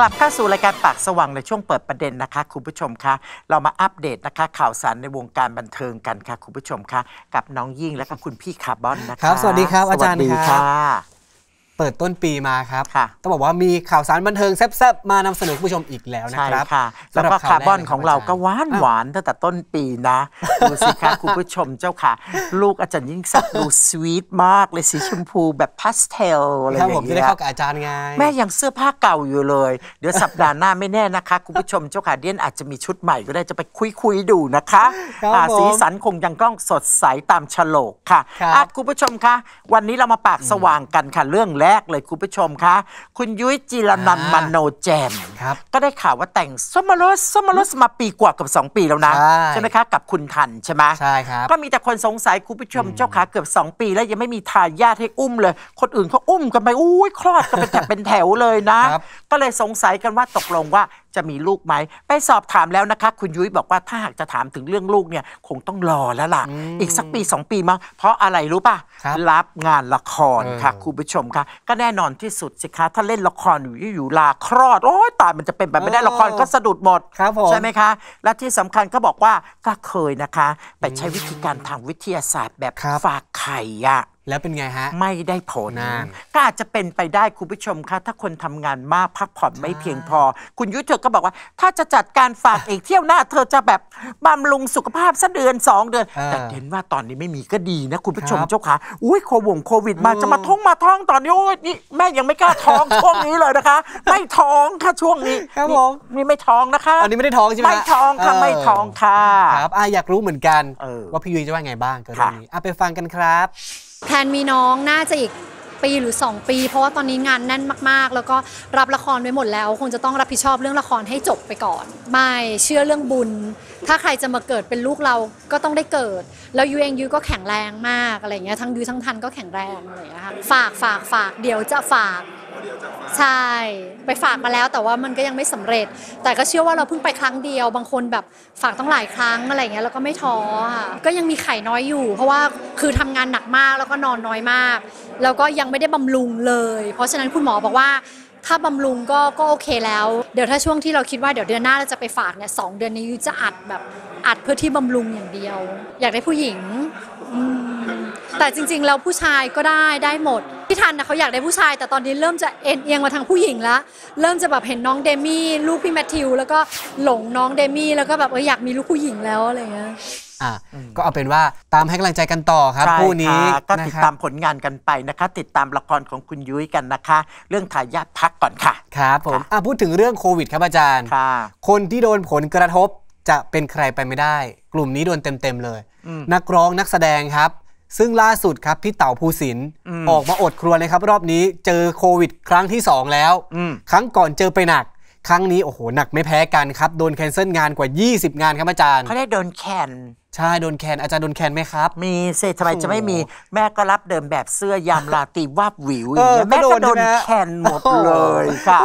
กลับเข้าสู่รายการปากสว่างในช่วงเปิดประเด็นนะคะ คุณผู้ชมคะเรามาอัปเดตนะคะ ข่าวสารในวงการบันเทิงกันค่ะ คุณผู้ชมคะกับน้องยิ่งและก็คุณพี่คาร์บอนนะคะครับ สวัสดีครับ อาจารย์ัค่ะเปิดต้นปีมาครับต้องบอกว่ามีข่าวสารบันเทิงแซ่บๆ มานำเสนอผู้ชมอีกแล้วนะครับใช่ค่ะ แล้วก็คาร์บอนของเราก็หวานหวานตั้งแต่ต้นปีนะ ดูสิคะ คุณผู้ชมเจ้าค่ะ ลูกอาจารย์ยิ่งศักดิ์ดูสวีทมาก เลยสีชมพูแบบพาสเทลอะไรอย่างเงี้ยผมจะได้เข้ากับอาจารย์ไง แม่ยังเสื้อผ้าเก่าอยู่เลย เดี๋ยวสัปดาห์หน้าไม่แน่นะคะคุณผู้ชมเจ้าค่ะเดียนอาจจะมีชุดใหม่ก็ได้จะไปคุยคุยดูนะคะสีสันคงยังกล้องสดใสตามฉลกค่ะคุณผู้ชมคะวันนี้เรามาปากสว่างกันค่ะเรื่องและกเลยคุณผู้ชมคะ คุณยุ้ยจีรนันท์มโนแจมครับก็ได้ข่าวว่าแต่งสมรสสมรสมาปีกว่ากับ 2 ปีแล้วนะ ใช่ไหมคะ กับคุณทันใช่ไหมใช่ครับก็มีแต่คนสงสัยคุณผู้ชมเจ้าขาเกือบ 2 ปีแล้วยังไม่มีทายาทให้อุ้มเลย คนอื่นเขาอุ้มกันไปอุ้ยคลอดกันเป็นแถ่เป็นแถวเลยนะ ก็เลยสงสัยกันว่าตกลงว่าจะมีลูกไหมไปสอบถามแล้วนะคะ คุณยุ้ยบอกว่าถ้าหากจะถามถึงเรื่องลูกเนี่ย คงต้องรอแล้วล่ะ อีกสักปี 2 ปีมั้งเพราะอะไรรู้ป่ะ รับงานละครค่ะคุณผู้ชมค่ะก็แน่นอนที่สุดสิคะ ถ้าเล่นละครอยู่ อยู่ลาคลอด โอ้ยตายมันจะเป็นแบบไม่ได้ละครก็สะดุดหมด ใช่ไหมคะ และที่สำคัญก็บอกว่าก็เคยนะคะ ไปใช้วิธีการทางวิทยาศาสตร์ แบบฝากไข่อะแล้วเป็นไงฮะ ไม่ได้ผลนะก็อาจจะเป็นไปได้คุณผู้ชมคะถ้าคนทำงานมาก พักผ่อนไม่เพียงพอ คุณยุทธเธอก็บอกว่า ถ้าจะจัดการฝากเอกเที่ยวหน้าเธอจะแบบบำรุงสุขภาพสักเดือน2 เดือนแต่เห็นว่าตอนนี้ไม่มีก็ดีนะ คุณผู้ชมเจ้าค่ะอุ้ยโควดโควิดมาจะมาท้องมาท้องตอนนี้โอ้ยนี่ แม่ยังไม่กล้าท้องช่วงนี้เลยนะคะ ไม่ท้องค่ะช่วงนี้ครับผมนี่ไม่ท้องนะคะอันนี้ไม่ได้ท้องใช่ไหมไม่ท้องค่ะไม่ท้องค่ะ ครับอยากรู้เหมือนกันว่าพี่ยุ้ยจะว่าไงบ้างกรณีอนี้ไปฟังกันครับแพนมีน้องน่าจะอีกปีหรือ 2 ปี เพราะว่าตอนนี้งานแน่นมาก ๆ แล้วก็รับละครไว้หมดแล้ว คงจะต้องรับผิดชอบเรื่องละครให้จบไปก่อนไม่เชื่อเรื่องบุญ ถ้าใครจะมาเกิดเป็นลูกเราก็ต้องได้เกิด แล้วยูเองยูก็แข็งแรงมากอะไรเงี้ยทั้งยูทั้งทันก็แข็งแรงอะไรอย่างเงี้ยค่ะฝากฝากฝาก เดี๋ยวจะฝากเดียวจาใช่ไปฝากมาแล้วแต่ว่ามันก็ยังไม่สำเร็จ แต่ก็เชื่อว่าเราเพิ่งไปครั้งเดียว บางคนแบบฝากต้องหลายครั้งอะไรเงี้ยแล้วก็ไม่ท้อค่ะก็ยังมีไข่น้อยอยู่ เพราะว่าคือทำงานหนักมากแล้วก็นอนน้อยมาก แล้วก็ยังไม่ได้บำรุงเลย เพราะฉะนั้นคุณหมอบอกว่า ถ้าบำรุงก็ก็โอเค แล้วเดี๋ยวถ้าช่วงที่เราคิดว่าเดี๋ยวเดือนหน้าเราจะไปฝากเนี่ยสองเดือนนี้จะอัดแบบอัดเพื่อที่บำรุงอย่างเดียว อยากได้ผู้หญิงอืมแต่จริงๆ แล้วผู้ชายก็ได้ได้หมดพี่ทันนะเขาอยากได้ผู้ชาย แต่ตอนนี้เริ่มจะเอ็นเอียงมาทางผู้หญิงแล้วเริ่มจะแบบเห็นน้องเดมี่ลูกพี่แมทธิว แล้วก็หลงน้องเดมี่แล้วก็แบบเอออยากมีลูกผู้หญิงแล้วอะไรเงี้ยอ่ะก็เอาเป็นว่าตามให้กำลังใจกันต่อครับคู่นี้ก็ติดตามผลงานกันไปนะคะ ติดตามละครของคุณยุ้ยกันนะคะ เรื่องทายาทพักก่อนค่ะครับ ผมอ่ะพูดถึงเรื่องโควิด ครับอาจารย์คนที่โดนผลกระทบจะเป็นใครไปไม่ได้ กลุ่มนี้โดนเต็มๆเลยนักร้องนักแสดงครับซึ่งล่าสุดครับพี่เต่าภูสิน ออกมาอดครัวเลยครับ รอบนี้เจอโควิดครั้งที่ 2 แล้วครั้งก่อนเจอไปหนัก ครั้งนี้ โอ้โห หนักไม่แพ้กันครับโดนแคนเซิลงานกว่า 20 งานครับ อาจารย์เขาได้โดนแคนใช่โดนแคนอาจารย์โดนแคนไหมครับ มีเซทำไมจะไม่มี แม่ก็รับเดิมแบบเสื้อยามลาตีวาบวิวอย่างเงี้ยแม่ก็โดนแคนหมดเลยค่ะ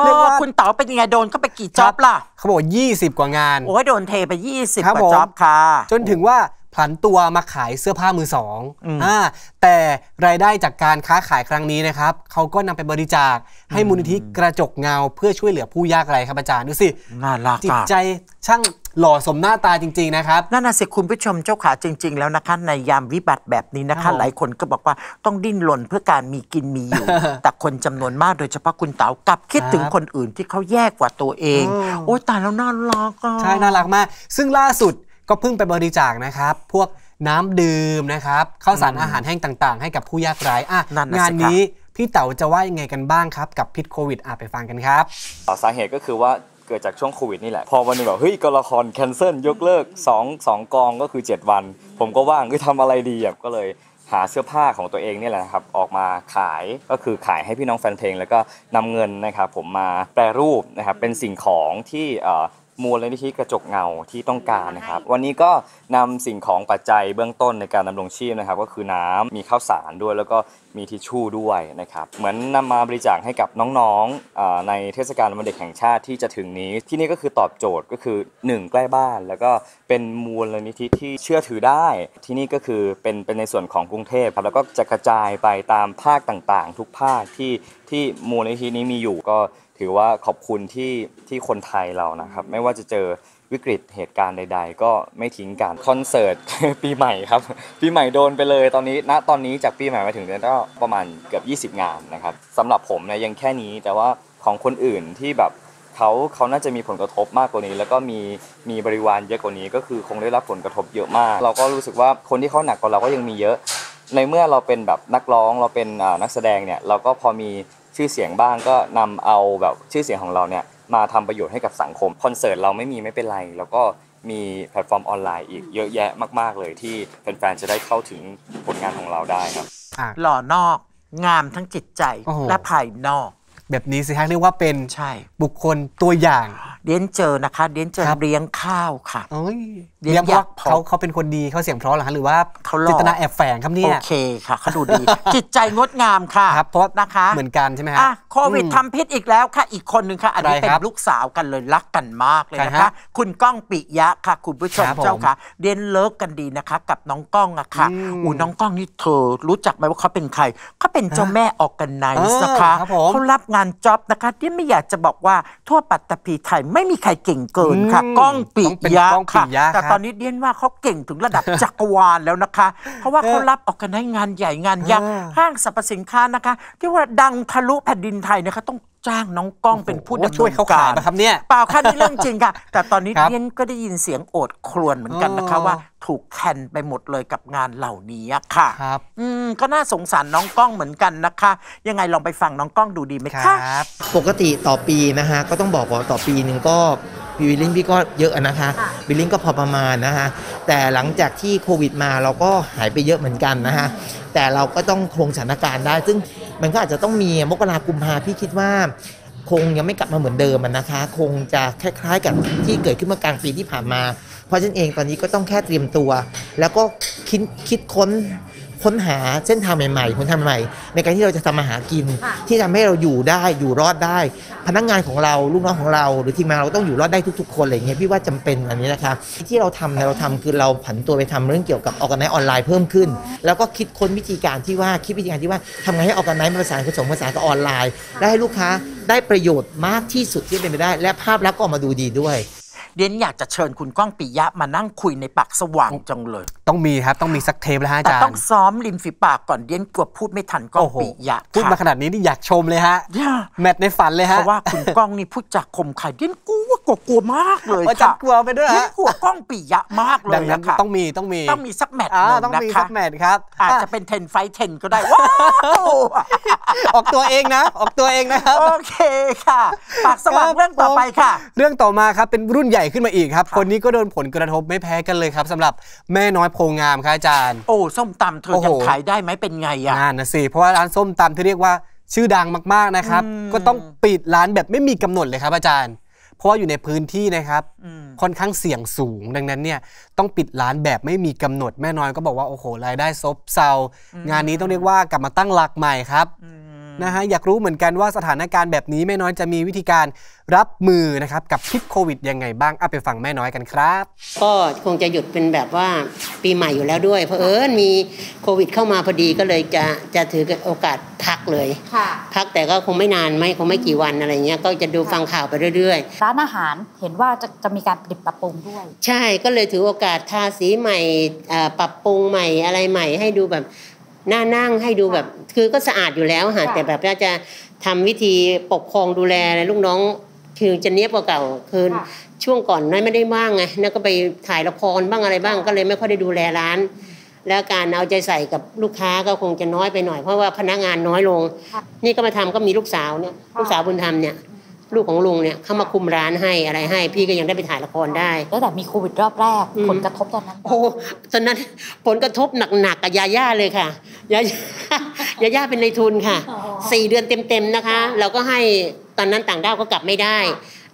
เรียกว่าคุณเต๋อเป็นยังไงโดนเข้าไปกี่จ็อบ ล่ะเขาบอกยี่สิบกว่างานโอ้ยโดนเทไป 20กว่าจ็อบค่ะ จนถึงว่าผันตัวมาขายเสื้อผ้ามือสองอ่า แต่รายได้จากการค้าขายครั้งนี้นะครับ เขาก็นำไปบริจาคให้มูลนิธิกระจกเงาเพื่อช่วยเหลือผู้ยากไร้ครับอาจารย์ดูสิน่ารักจิตใจช่างหล่อสมหน้าตาจริงๆนะครับนั่นน่ะสิคุณผู้ชมเจ้าขาจริงๆ แล้วนะคะ ในยามวิบัติแบบนี้นะคะ หลายคนก็บอกว่าต้องดิ้นรนเพื่อการมีกินมีอยู่แต่คนจำนวนมากโดยเฉพาะคุณเต๋ากลับคิดถึงคนอื่นที่เขาแย่กว่าตัวเอง โอ้ตายแล้วน่ารักใช่น่ารักมาก ซึ่งล่าสุดก็เพิ่งไปบริจาคนะครับ พวกน้ำดื่มนะครับ ข้าวสารอาหารแห้งต่างๆ ให้กับผู้ยากไร้อนนงานนี้พี่เต๋าจะว่ายังไงกันบ้างครับ กับพิษโควิดอ่ะไปฟังกันครับสาเหตุก็คือว่าเกิดจากช่วงโควิดนี่แหละ พอวันนึงแบบเฮ้ยกละครแคนเซิลยกเลิก2 2กองก็คือ 7 วัน ผมก็ว่างก็ทำอะไรดีแบบก็เลยหาเสื้อผ้าของตัวเองนี่แหละครับออกมาขายก็คือขายให้พี่น้องแฟนเพลงแล้วก็นำเงินนะครับ ผมมาแปรรูปนะครับเป็นสิ่งของที่มูลนิธิกระจกเงาที่ต้องการนะครับ วันนี้ก็นำสิ่งของปัจจัยเบื้องต้นในการดารงชีพนะครับก็คือน้ำมีข้าวสารด้วย แล้วก็มีทิชชู่ด้วยนะครับ เหมือนนำมาบริจาคให้กับน้องๆในเทศกาลวันเด็กแห่งชาติที่จะถึงนี้ ที่นี่ก็คือตอบโจทย์ก็คือ1ใกล้บ้าน แล้วก็เป็นมูลนิธิที่เชื่อถือได้ ที่นี่ก็คือเป็นเป็นในส่วนของกรุงเทพครับแล้วก็จะกระจายไปตามภาคต่างๆ ทุกภาคที่ที่มูลนิธินี้มีอยู่ก็ถือว่าขอบคุณที่ที่คนไทยเรานะครับไม่ว่าจะเจอวิกฤตเหตุการณ์ใด ๆก็ไม่ทิ้งกันคอนเสิร์ตปีใหม่ครับ ปีใหม่โดนไปเลย ตอนนี้ณตอนนี้จากปีใหม่มาถึงเดือนก็ประมาณเกือบ 20 งานนะครับสำหรับผมเนี่ยยังแค่นี้ แต่ว่าของคนอื่นที่แบบเขาเขาน่าจะมีผลกระทบมากกว่านี้ แล้วก็มีมีบริวารเยอะกว่านี้ก็คือคงได้รับผลกระทบเยอะมาก เราก็รู้สึกว่าคนที่เขาหนักกว่าเราก็ยังมีเยอะ ในเมื่อเราเป็นแบบนักร้องเราเป็นนักแสดงเนี่ยเราก็พอมีชื่อเสียงบ้างก็นำเอาแบบชื่อเสียงของเราเนี่ย มาทำประโยชน์ให้กับสังคม คอนเสิร์ตเราไม่มีไม่เป็นไร แล้วก็มีแพลตฟอร์มออนไลน์อีก เยอะแยะมาก ๆ เลยที่แฟน ๆ จะได้เข้าถึงผลงานของเราได้ครับหล่อนอกงามทั้งจิตใจและภายนอก แบบนี้สิฮะเรียกว่าเป็น ใช่ บุคคลตัวอย่างเดียนเจอนะคะเดียนเจอเรเลี้ยงข้าวค่ะเอ้ยเลี้ยงเยพราะักษ์เขาเขาเป็นคนดีเขาเสียงเพราะเหรอฮะหรือว่าเขาจิตนาแอบแฝงครับเนี่โอเคค่ะ เขาดูดีจิตใจงดงามค่ะครับเพราะนะคะเหมือนกันใช่ไหมฮะอ่ะโควิดทำพิษอีกแล้วค่ะ อีกคนหนึ่งค่ะ อันนี้รเป็นครับลูกสาวกันเลยรักกันมากเลยนะคะ คุณก้องปิยะค่ะ คุณผู้ชมเจ้าค่ะ เดียนเลิกกันดีนะคะ กับน้องก้องอะค่ะอู๋น้องก้องนี่เธอรู้จักไหมว่าเขาเป็นใครเขาเป็นเจ้าแม่ออกกันไนเอนะคะเขารับงานจ็อบนะคะ ที่ไม่อยากจะบอกว่าทั่วปัตตภีไทยไม่มีใครเก่งเกินค่ะ ก้องปีตยะค่ะแต่ตอนนี้เดียนว่าเขาเก่งถึงระดับจักรวาลแล้วนะคะ เพราะว่าเขารับออกกันให้งานใหญ่งานยักษ์ห้างสรรพสินค้านะคะ ที่ว่าดังทะลุแผ่นดินไทยนะคะต้อง้างน้องกล้องเป็นผู้ดำเนินการยานะครับเนี่ยเปล่าค่ะนี่เรื่องจริงค่ะ แต่ตอนนี้เรียนก็ได้ยินเสียงโอดครวญเหมือนกันนะคะว่า ถูกแคนไปหมดเลยกับงานเหล่านี้ค่ะครับอืมก็น่าสงสารน้องกล้องเหมือนกันนะคะ ยังไงลองไปฟังน้องกล้องดูดีไหมคะปกติต่อปีนะฮะก็ต้องบอกว่าต่อปีหนึ่งก็บิลลิงพี่ก็เยอะนะคะบิลลิงก็พอประมาณนะฮะแต่หลังจากที่โควิดมาเราก็หายไปเยอะเหมือนกันนะฮะแต่เราก็ต้องคงสถานการณ์ได้ซึ่งมันก็อาจจะต้องมีมกรากุมภาพี่คิดว่า คงยังไม่กลับมาเหมือนเดิมนะคะ คงจะคล้ายๆกับที่เกิดขึ้นเมื่อกลางปีที่ผ่านมา เพราะฉันเองตอนนี้ก็ต้องแค่เตรียมตัว แล้วก็คิดคิดค้นค้นหาเส้นทางใหม่ๆค้นทางใหม่ ในการที่เราจะทำมาหากิน ที่ทำให้เราอยู่ได้อยู่รอดได้ พนักงานของเราลูกน้องของเรา หรือทีมงานเราต้องอยู่รอดได้ทุกๆคนอะไรเงี้ยพี่ว่าจำเป็นอันนี้นะคะ ที่เราทำเราทำคือเราผันตัวไปทำเรื่องเกี่ยวกับออกกันไนออนไลน์เพิ่มขึ้น แล้วก็คิดค้นวิธีการที่ว่าคิดวิธีการที่ว่าทำไงให้ออกกันไนมาประสานผสมาสากับออนไลน์ได้ให้ลูกค้าได้ประโยชน์มากที่สุดที่เป็นไปได้ และภาพลักษณ์ก็ออกมาดูดีด้วยเรียนอยากจะเชิญคุณก้องปิยะมานั่งคุยในปากสว่างจังเลย ต้องมีครับต้องมีสักเทปแล้วฮะอาแต่จารต้องซ้อมริมฝีปากก่อนเรียนกลัวพูดไม่ทันก้องปิยะ พูดมาขนาดนี้นี่อยากชมเลยฮะ แมทในฝันเลยฮะเพราะว่า คุณก้องนี่พูดจากคมขายเด่นกวกลัวกลัวมากเลยอาจาค่ะกลัวไปด้วยฮะกลัวก้องปิยะมากเลดัยงนั้นะคะต้องมีต้องมีต้องมีสักแมทหนึต้องนะมีสักแมทครับ อาจจะเป็นเทนไฟเทนก็ได้ว้าวออกตัวเองนะ ออกตัวเองนะครับโอเคค่ะปากสว่างเรื่องต่อไปค่ะ เรื่องต่อมาครับเป็นรุ่นใหญ่ขึ้นมาอีกครับ คนนี้ก็โดนผลกระทบไม่แพ้กันเลยครับ สำหรับแม่น้อยโพงามครับอาจารย์โอ้ส้มตำเธอจะขายได้ไหมเป็นไงอ่ะนั่นนะสิเพราะว่าร้านส้มตำที่เรียกว่าชื่อดังมากๆนะครับ ก็ต้องปิดร้านแบบไม่มีกำหนดเลยครับ อาจารย์ เพราะอยู่ในพื้นที่นะครับค่อนข้างเสี่ยงสูงดังนั้นเนี่ยต้องปิดร้านแบบไม่มีกำหนดแม่น้อยก็บอกว่าโอ้โหรายได้ซบเซางานนี้ต้องเรียกว่ากลับมาตั้งหลักใหม่ครับนะฮะอยากรู้เหมือนกันว่าสถานการณ์แบบนี้แม่น้อยจะมีวิธีการรับมือนะครับกับพิษโควิดยังไงบ้างเอาไปฟังแม่น้อยกันครับ ก็คงจะหยุดเป็นแบบว่าปีใหม่อยู่แล้วด้วย เพราะเออมีโควิด เข้ามาพอดีก็เลยจะจะถือโอกาสพักเลยพักแต่ก็คงไม่นานไม่คงไม่กี่วันอะไรเงี้ยก็จะดูฟังข่าวไปเรื่อยๆร้านอาหารเห็นว่าจะจะมีการปรับปรุงด้วยใช่ก็เลยถือโอกาสทาสีใหม่ปรับปรุงใหม่อะไรใหม่ ให้ดูแบบหน้านั่งให้ดูแบบคือก็สะอาดอยู่แล้วค่ะแต่แบบว่าจะทำวิธีปกครองดูแลลูกน้องคือจะเนี้ยบกว่าเก่าคือช่วงก่อนน้อยไม่ได้ว่างไงนั่นก็ไปถ่ายละครบ้างอะไรบ้างก็เลยไม่ค่อยได้ดูแลร้าน แล้วการเอาใจใส่กับลูกค้าก็คงจะน้อยไปหน่อย เพราะว่าพนักงานน้อยลง นี่ก็มาทำก็มีลูกสาวเนี่ยลูกสาวบุญธรรมเนี่ยลูกของลุงเนี่ยเข้ามาคุมร้านให้อะไรให้ พี่ก็ยังได้ไปถ่ายละครได้แล้วแต่มีโควิดรอบแรกผลกระทบตอนนั้นโอ้ตอนนั้นผลกระทบหนักๆกับยาย่าเลยค่ะยาย่ายาย่าเป็นในทุนค่ะสี่เดือนเต็มๆนะคะ เราก็ให้ตอนนั้นต่างด้าวก็กลับไม่ได้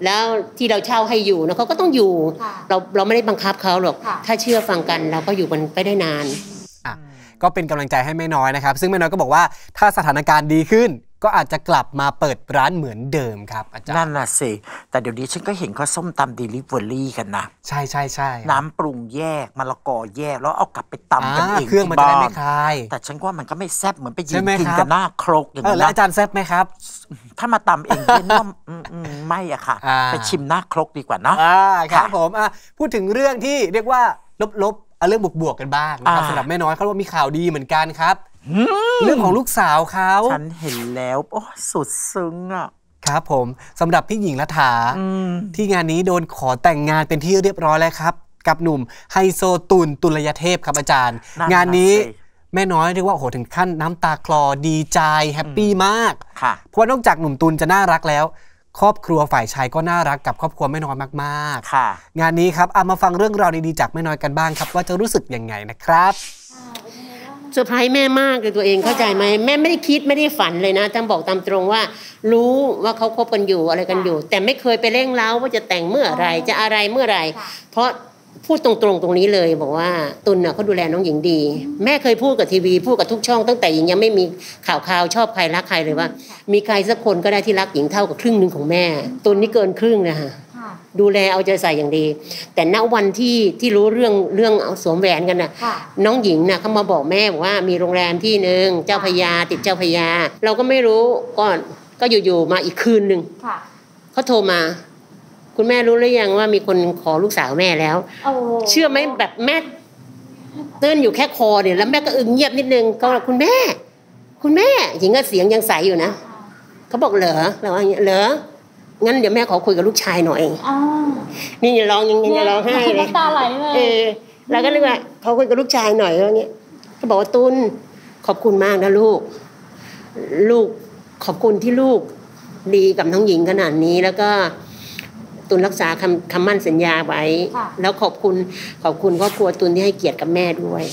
แล้วที่เราเช่าให้อยู่นะเขาก็ต้องอยู่ เราเราไม่ได้บังคับเขาหรอกถ้าเชื่อฟังกันเราก็อยู่กันไปได้นานก็เป็นกำลังใจให้แม่น้อยนะครับ ซึ่งแม่น้อยก็บอกว่าถ้าสถานการณ์ดีขึ้นก็อาจจะกลับมาเปิดร้านเหมือนเดิมครับอาจารย์นั่นน่ะสิ แต่เดี๋ยวนี้ฉันก็เห็นเขาส้มตำเดลิเวอรี่กันนะ ใช่ใช่ใช่น้ำปรุงแยกมะละกอแยก แล้วเอากลับไปตำกันเองเครื่องมันจะได้ไม่คลายแต่ฉันว่ามันก็ไม่แซ่บเหมือนไปยืนกินกับหน้าครกอย่างนั้นแล้วอาจารย์แซ่บไหมครับ ถ้ามาตำเองเ็นว่าไม่อะค่ะ ไปชิมหน้าครกดีกว่านะครับผมพูดถึงเรื่องที่เรียกว่าลบๆเรื่องบวกๆกันบ้างนะครับสำหรับแม่น้อยเขาว่ามีข่าวดีเหมือนกันครับเรื่องของลูกสาวเขาฉันเห็นแล้วโอ้สุดซึ้งอ่ะ ครับผม สำหรับพี่หญิงรัฐา ที่งานนี้โดนขอแต่งงานเป็นที่เรียบร้อยแล้วครับ กับหนุ่มไฮโซตุนตุลยเทพครับอาจารย์ งานนี้แม่น้อยเรียกว่าโหถึงขั้นน้ำตาคลอดีใจแฮปปี้มาก ค่ะ เพราะนอกจากหนุ่มตุลจะน่ารักแล้ว ครอบครัวฝ่ายชายก็น่ารัก กับครอบครัวแม่น้อยมากๆงานนี้ครับเอามาฟังเรื่องราวดีๆจากแม่น้อยกันบ้างครับ ว่าจะรู้สึกยังไงนะครับเซอร์ไพรส์แม่มากเลยตัวเองเข้าใจไหมแม่ไม่ได้คิดไม่ได้ฝันเลยนะจำบอกตามตรงว่ารู้ว่าเขาคบกันอยู่อะไรกันอยู่ แต่ไม่เคยไปเร่งเล้าว่าจะแต่งเมื่อไรจะอะไรเมื่อไรเพราะพูดตรงๆตตรงนี้เลยบอกว่าตุลน่ะเขาดูแลน้องหญิงดี แม่เคยพูดกับทีวีพูดกับทุกช่องตั้งแต่หญิงยังไม่มีข่าวข่าวชอบใครรักใครเลยว่า มีใครสักคนก็ได้ที่รักหญิงเท่ากับครึ่งหนึ่งของแม่ตุลนี่เกินครึ่งนะคะดูแลเอาใจใส่อย่างดี แต่ณวันที่ที่รู้เรื่องเรื่องสวมแหวนกันน่ะ น้องหญิงน่ะเขามาบอกแม่บอกว่ามีโรงแรมที่หนึ่งเจ้าพยาติดเจ้าพยาเราก็ไม่รู้ก่อนก็อยู่ๆมาอีกคืนหนึ่งเขาโทรมา คุณแม่รู้หรือยังว่ามีคนขอลูกสาวแม่แล้วเชื่อไหมแบบแม่ตื้นอยู่แค่คอเนี่ยแล้วแม่ก็อึ้งเงียบนิดนึงก็คุณแม่ คุณแม่หญิงก็เสียงยังใสอยู่นะเขาบอกเหรอเราว่าเหรองั้นเดี๋ยวแม่ขอคุยกับลูกชายหน่อยอนี่อย่าร้องยังยังร้องให้เลยตาไหลเลยเแล้วก็นึกว่าขอคุยกับลูกชายหน่อยอะไรเงี้ย ก็บอกว่าตุนขอบคุณมากนะลูก ลูกขอบคุณที่ลูกดีกับน้องหญิงขนาดนี้ แล้วก็ ตุนรักษาคำคำมั่นสัญญาไว้ แล้วขอบคุณขอบคุณครอบครัวตุนที่ให้เกียรติกับแม่ด้วย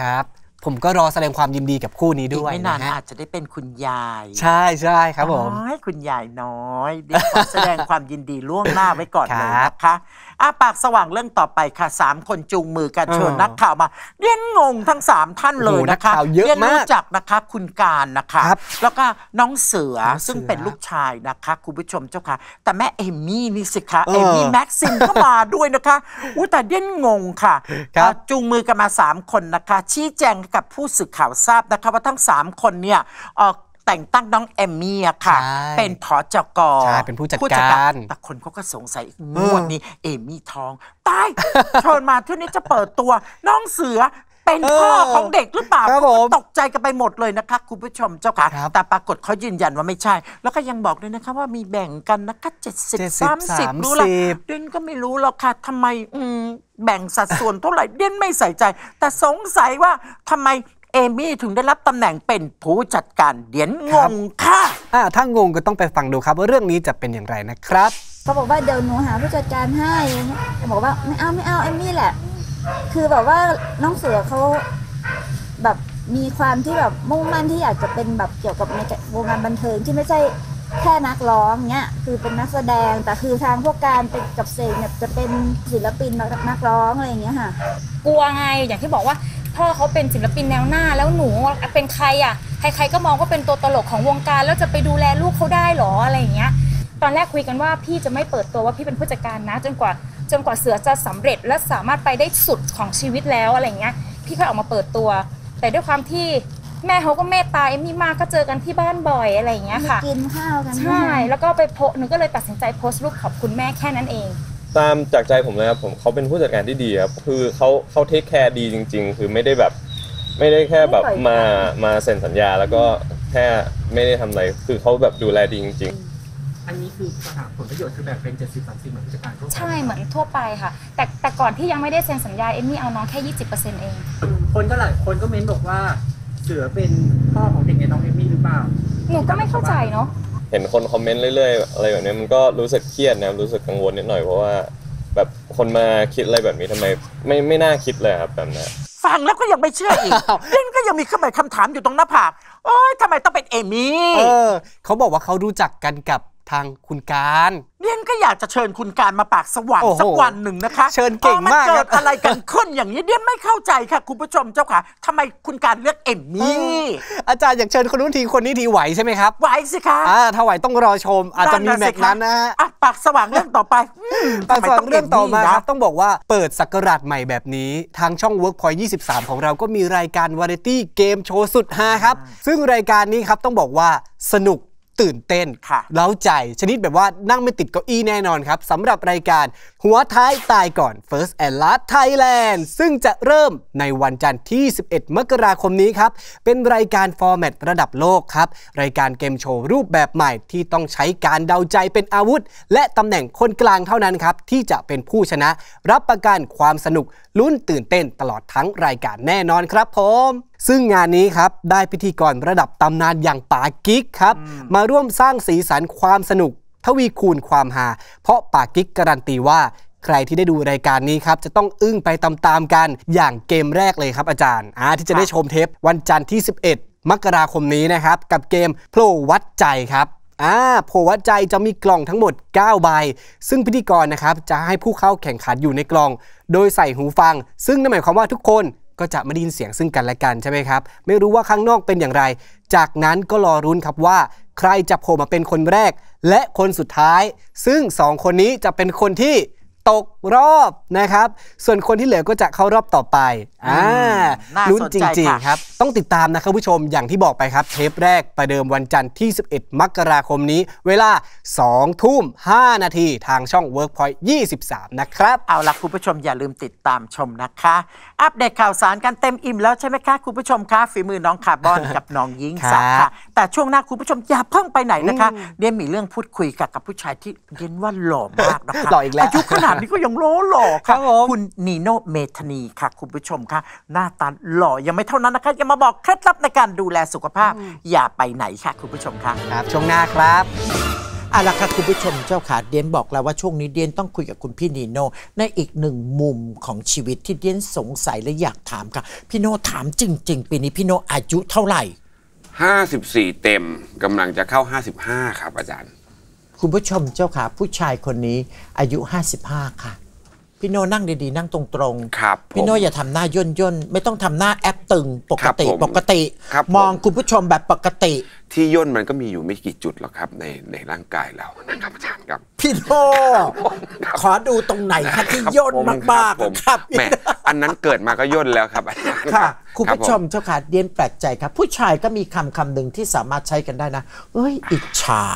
ครับผมก็รอแสดงความยินดีกับคู่นี้ด้วยไม่นานอาจจะได้เป็นคุณยาย ใช่ใช่ครับผม้คุณยายน้อยเดี๋ยวขอแสดงความยินดีล่วงหน้าไว้ก่อนเลยนะคะอาปากสว่างเรื่องต่อไปค่ะสามคนจูงมือกันเชิญนักข่าวมาเรียนงงทั้งสามท่านเลยนะคะเรียนรู้จักนะคะคุณการนะคะ แล้วก็น้องเสือซึ่งเป็นลูกชายนะคะคุณผู้ชมเจ้าค่ะแต่แม่เอมี่นี่สิคะเอมี่แม็กซิมก็มาด้วยนะคะอุ้แต่เรียนงงค่ะจูงมือกันมา 3 คนนะคะ ชี้แจงกับผู้สื่อข่าวทราบนะคะ ว่าทั้ง3คนเนี่ยแต่งตั้งน้องเอมมี่อะค่ะ เป็นผอจกใช่เป็นผู้จัดการ แต่คนเขาก็สงสัยงวดนี้ เอมมี่ทองตายเชิญมาที่นี่จะเปิดตัวน้องเสือเป็นพ่อของเด็กหรือเปล่าตกใจกันไปหมดเลยนะคะ คุณผู้ชมเจ้าค่ะ แต่ปรากฏเขายืนยันว่าไม่ใช่ แล้วก็ยังบอกด้วยนะคะว่ามีแบ่งกันนะคะ70สา30ิบรู้ละเดนก็ไม่รู้หรอกค่ะทำไมแบ่งสัดส่วนเท่าไหร่เดนไม่ใส่ใจ แต่สงสัยว่าทำไมเอมี่ถึงได้รับตำแหน่งเป็นผู้จัดการเดียนงงค่ะถ้างงก็ต้องไปฟังดูครับ ว่าเรื่องนี้จะเป็นอย่างไรนะครับ เขาบอกว่าเดี๋ยวหนูหาผู้จัดการให้บอกว่าไม่เอาไม่เอาเอมี่แหละ คือแบบว่าน้องเสือเขาแบบมีความที่แบบมุ่งมั่นที่อยากจะเป็นแบบเกี่ยวกับในวงการบันเทิงที่ไม่ใช่แค่นักร้องเนี้ยคือเป็นนักแสดง แต่คือทางพวกการเป็นกับเซงเนี่ยจะเป็นศิลปินนักร้องอะไรอย่างเงี้ยค่ะ กลัวไงอย่างที่บอกว่าพ่อเขาเป็นศิลปินแนวหน้าแล้วหนูเป็นใครอ่ะใครๆก็มองว่าเป็นตัวตลกของวงการแล้วจะไปดูแลลูกเขาได้หรออะไรอย่างเงี้ย ตอนแรกคุยกันว่าพี่จะไม่เปิดตัวว่าพี่เป็นผู้จัดการนะ จนกว่าจนกว่าเสือจะสำเร็จ และสามารถไปได้สุดของชีวิตแล้วอะไรเงี้ยพี่ค่อยออกมาเปิดตัว แต่ด้วยความที่แม่เขาก็เมตตาเอมมี่มากก็เจอกันที่บ้านบ่อยอะไรอย่างเงี้ยค่ะกินข้าวกันใช่แล้วก็ไปโพหนูก็เลยตัดสินใจโพสต์รูปขอบคุณแม่แค่นั้นเองตามจากใจผมเลยครับผมเขาเป็นผู้จัดการที่ดีครับคือเขาเขาเทคแคร์ดีจริง ๆ คือไม่ได้แบบไม่ได้แค่แบบมามาเซ็นสัญญาแล้วก็แค่ไม่ได้ทำอะไร คือเขาแบบดูแลดีจริงๆ อันนี้คือผลประโยชน์คือแบ่งเป็น70 30 เหมือนผู้จัดการทั่วไปใช่เหมือนทั่วไปค่ะ แต่แต่ก่อนที่ยังไม่ได้เซ็นสัญญา เอมมี่เอาน้องแค่ยี่สิบเปอร์เซ็นต์เอง คนก็หลายคนก็เม้นบอกว่า เสือเป็นพ่อของเด็กในน้องเอมมี่หรือเปล่าหนูก็ไม่เข้าใจเนาะเห็นคนคอมเมนต์เรื่อยๆอะไรแบบนี้มันก็รู้สึกเครียดนะรู้สึกกังวลนิดหน่อยเพราะว่า แบบคนมาคิดอะไรแบบนี้ทำไมไม่ไม่น่าคิดเลยครับแบบนี้ฟังแล้วก็ยังไม่เชื่ออีกเล่นก็ยังมีคำถามอยู่ตรงหน้าผากโอ๊ยทำไมต้องเป็นเอมี่เออ เขาบอกว่าเขารู้จักกันกับทางคุณการเรียนก็อยากจะเชิญคุณการมาปากสว่างสักวันหนึ่งนะคะ เชิญเก่งมากเกิดอะไรกันขึ้นอย่างนี้เดียนไม่เข้าใจค่ะคุณผู้ชมเจ้าค่ะ ทำไมคุณการเลือกเอ็มมี่อาจารย์อยากเชิญคนนู้นทีคนนี้ทีไหวใช่ไหมครับไหวสิคะถ้าไหวต้องรอชม อาจจะมีแบบนั้นนะฮะปากสว่างเรื่องต่อไปปากสว่างเรื่องต่อมาครับต้องบอกว่าเปิดสักราชใหม่แบบนี้ทางช่อง Workpoint 23 ของเราก็มีรายการวาไรตี้เกมโชว์สุดฮาครับซึ่งรายการนี้ครับต้องบอกว่าสนุกตื่นเต้นเล้าใจ ชนิดแบบว่านั่งไม่ติดเก้าอี้แน่นอนครับสำหรับรายการหัวท้ายตายก่อน First and Last Thailand ซึ่งจะเริ่มในวันจันทร์ที่ 11 มกราคมนี้ครับ เป็นรายการฟอร์แมตระดับโลกครับ รายการเกมโชว์รูปแบบใหม่ที่ต้องใช้การเดาใจเป็นอาวุธ และตำแหน่งคนกลางเท่านั้นครับที่จะเป็นผู้ชนะ รับประกันความสนุกลุ้นตื่นเต้นตลอดทั้งรายการแน่นอนครับผมซึ่งงานนี้ครับได้พิธีกรระดับตำนานอย่างป๋ากิ๊กครับมาร่วมสร้างสีสันความสนุก ทวีคูณความหา เพราะป๋ากิ๊กการันตีว่า ใครที่ได้ดูรายการนี้ครับจะต้องอึ้งไปตามๆกันอย่างเกมแรกเลยครับ อาจารย์อาที่จะได้ชมเทปวันจันทร์ที่ 11 มกราคมนี้นะครับ กับเกมโผล่วัดใจครับอ่าโผล่วัดใจจะมีกล่องทั้งหมด9ใบซึ่งพิธีกรนะครับจะให้ผู้เข้าแข่งขันอยู่ในกล่อง โดยใส่หูฟัง ซึ่งนั่นหมายความว่าทุกคนก็จะไม่ได้ยินเสียงซึ่งกันและกันใช่ไหมครับ ไม่รู้ว่าข้างนอกเป็นอย่างไร จากนั้นก็รอรุ้นครับว่าใครจะโผล่มาเป็นคนแรก และคนสุดท้าย ซึ่ง 2 คนนี้จะเป็นคนที่ตกรอบนะครับ ส่วนคนที่เหลือก็จะเข้ารอบต่อไปอ่าน่าลุ้นจริงๆครับ ต้องติดตามนะครับผู้ชมอย่างที่บอกไปครับ เทปแรก ประเดิมวันจันทร์ที่ 11 มกราคมนี้ เวลา 2 ทุ่ม 5 นาที ทางช่อง Workpoint 23 นะครับ เอาล่ะ คุณผู้ชมอย่าลืมติดตามชมนะคะ อัปเดตข่าวสารกันเต็มอิ่มแล้วใช่ไหมคะ คุณผู้ชมคะฝีมือน้องคาร์บอนกับน้องยิงสักค่ะแต่ช่วงหน้าคุณผู้ชมอย่าเพิ่งไปไหนนะคะเดียวมีเรื่องพูดคุยกับกับผู้ชายที่เรียนว่าหล่อมากนะคะหล่ออีกแล้วอายุขนาดนี้ก็ยังโลหล่อค่ะคุณนีโน เมทนีค่ะ คุณผู้ชมค่ะหน้าตาหล่อยังไม่เท่านั้นนะคะยังมาบอกเคล็ดลับในการดูแลสุขภาพ อย่าไปไหนค่ะคุณผู้ชมค่ะครับช่วงหน้าครับเอาละค่ะคุณผู้ชม เจ้าขาเดียนบอกแล้วว่าช่วงนี้เดียนต้องคุยกับคุณพี่นีโนในอีกหนึ่งมุมของชีวิตที่เดียนสงสัยและอยากถามค่ะพี่โนถามจริงๆปีนี้พี่โนอายุเท่าไหร่ 54 เต็มกำลังจะเข้า 55ครับอาจารย์คุณผู้ชมเจ้าค่ะ ผู้ชายคนนี้ อายุ 55 ค่ะ พี่โนนั่งดีๆนั่งตรงๆครับพี่โนอย่าทำหน้าย่นย่นๆไม่ต้องทำหน้าแอปตึงปกติ ปกติครับมองคุณผู้ชมแบบปกติ ที่ย่นมันก็มีอยู่ไม่กี่จุดหรอกครับในในร่างกายเรานะครับอาจารย์ครับพี่โนขอดูตรงไหนคะที่ย่นมากมาๆครับแหมอันนั้นเกิดมาก็ย่นแล้วครับอาจารย์ค่ะคุณผู้ชมเจ้าค่ะเดียนแปลกใจครับ ผู้ชายก็มีคำคำหนึ่งที่สามารถใช้กันได้นะ เอ้ยอิจฉา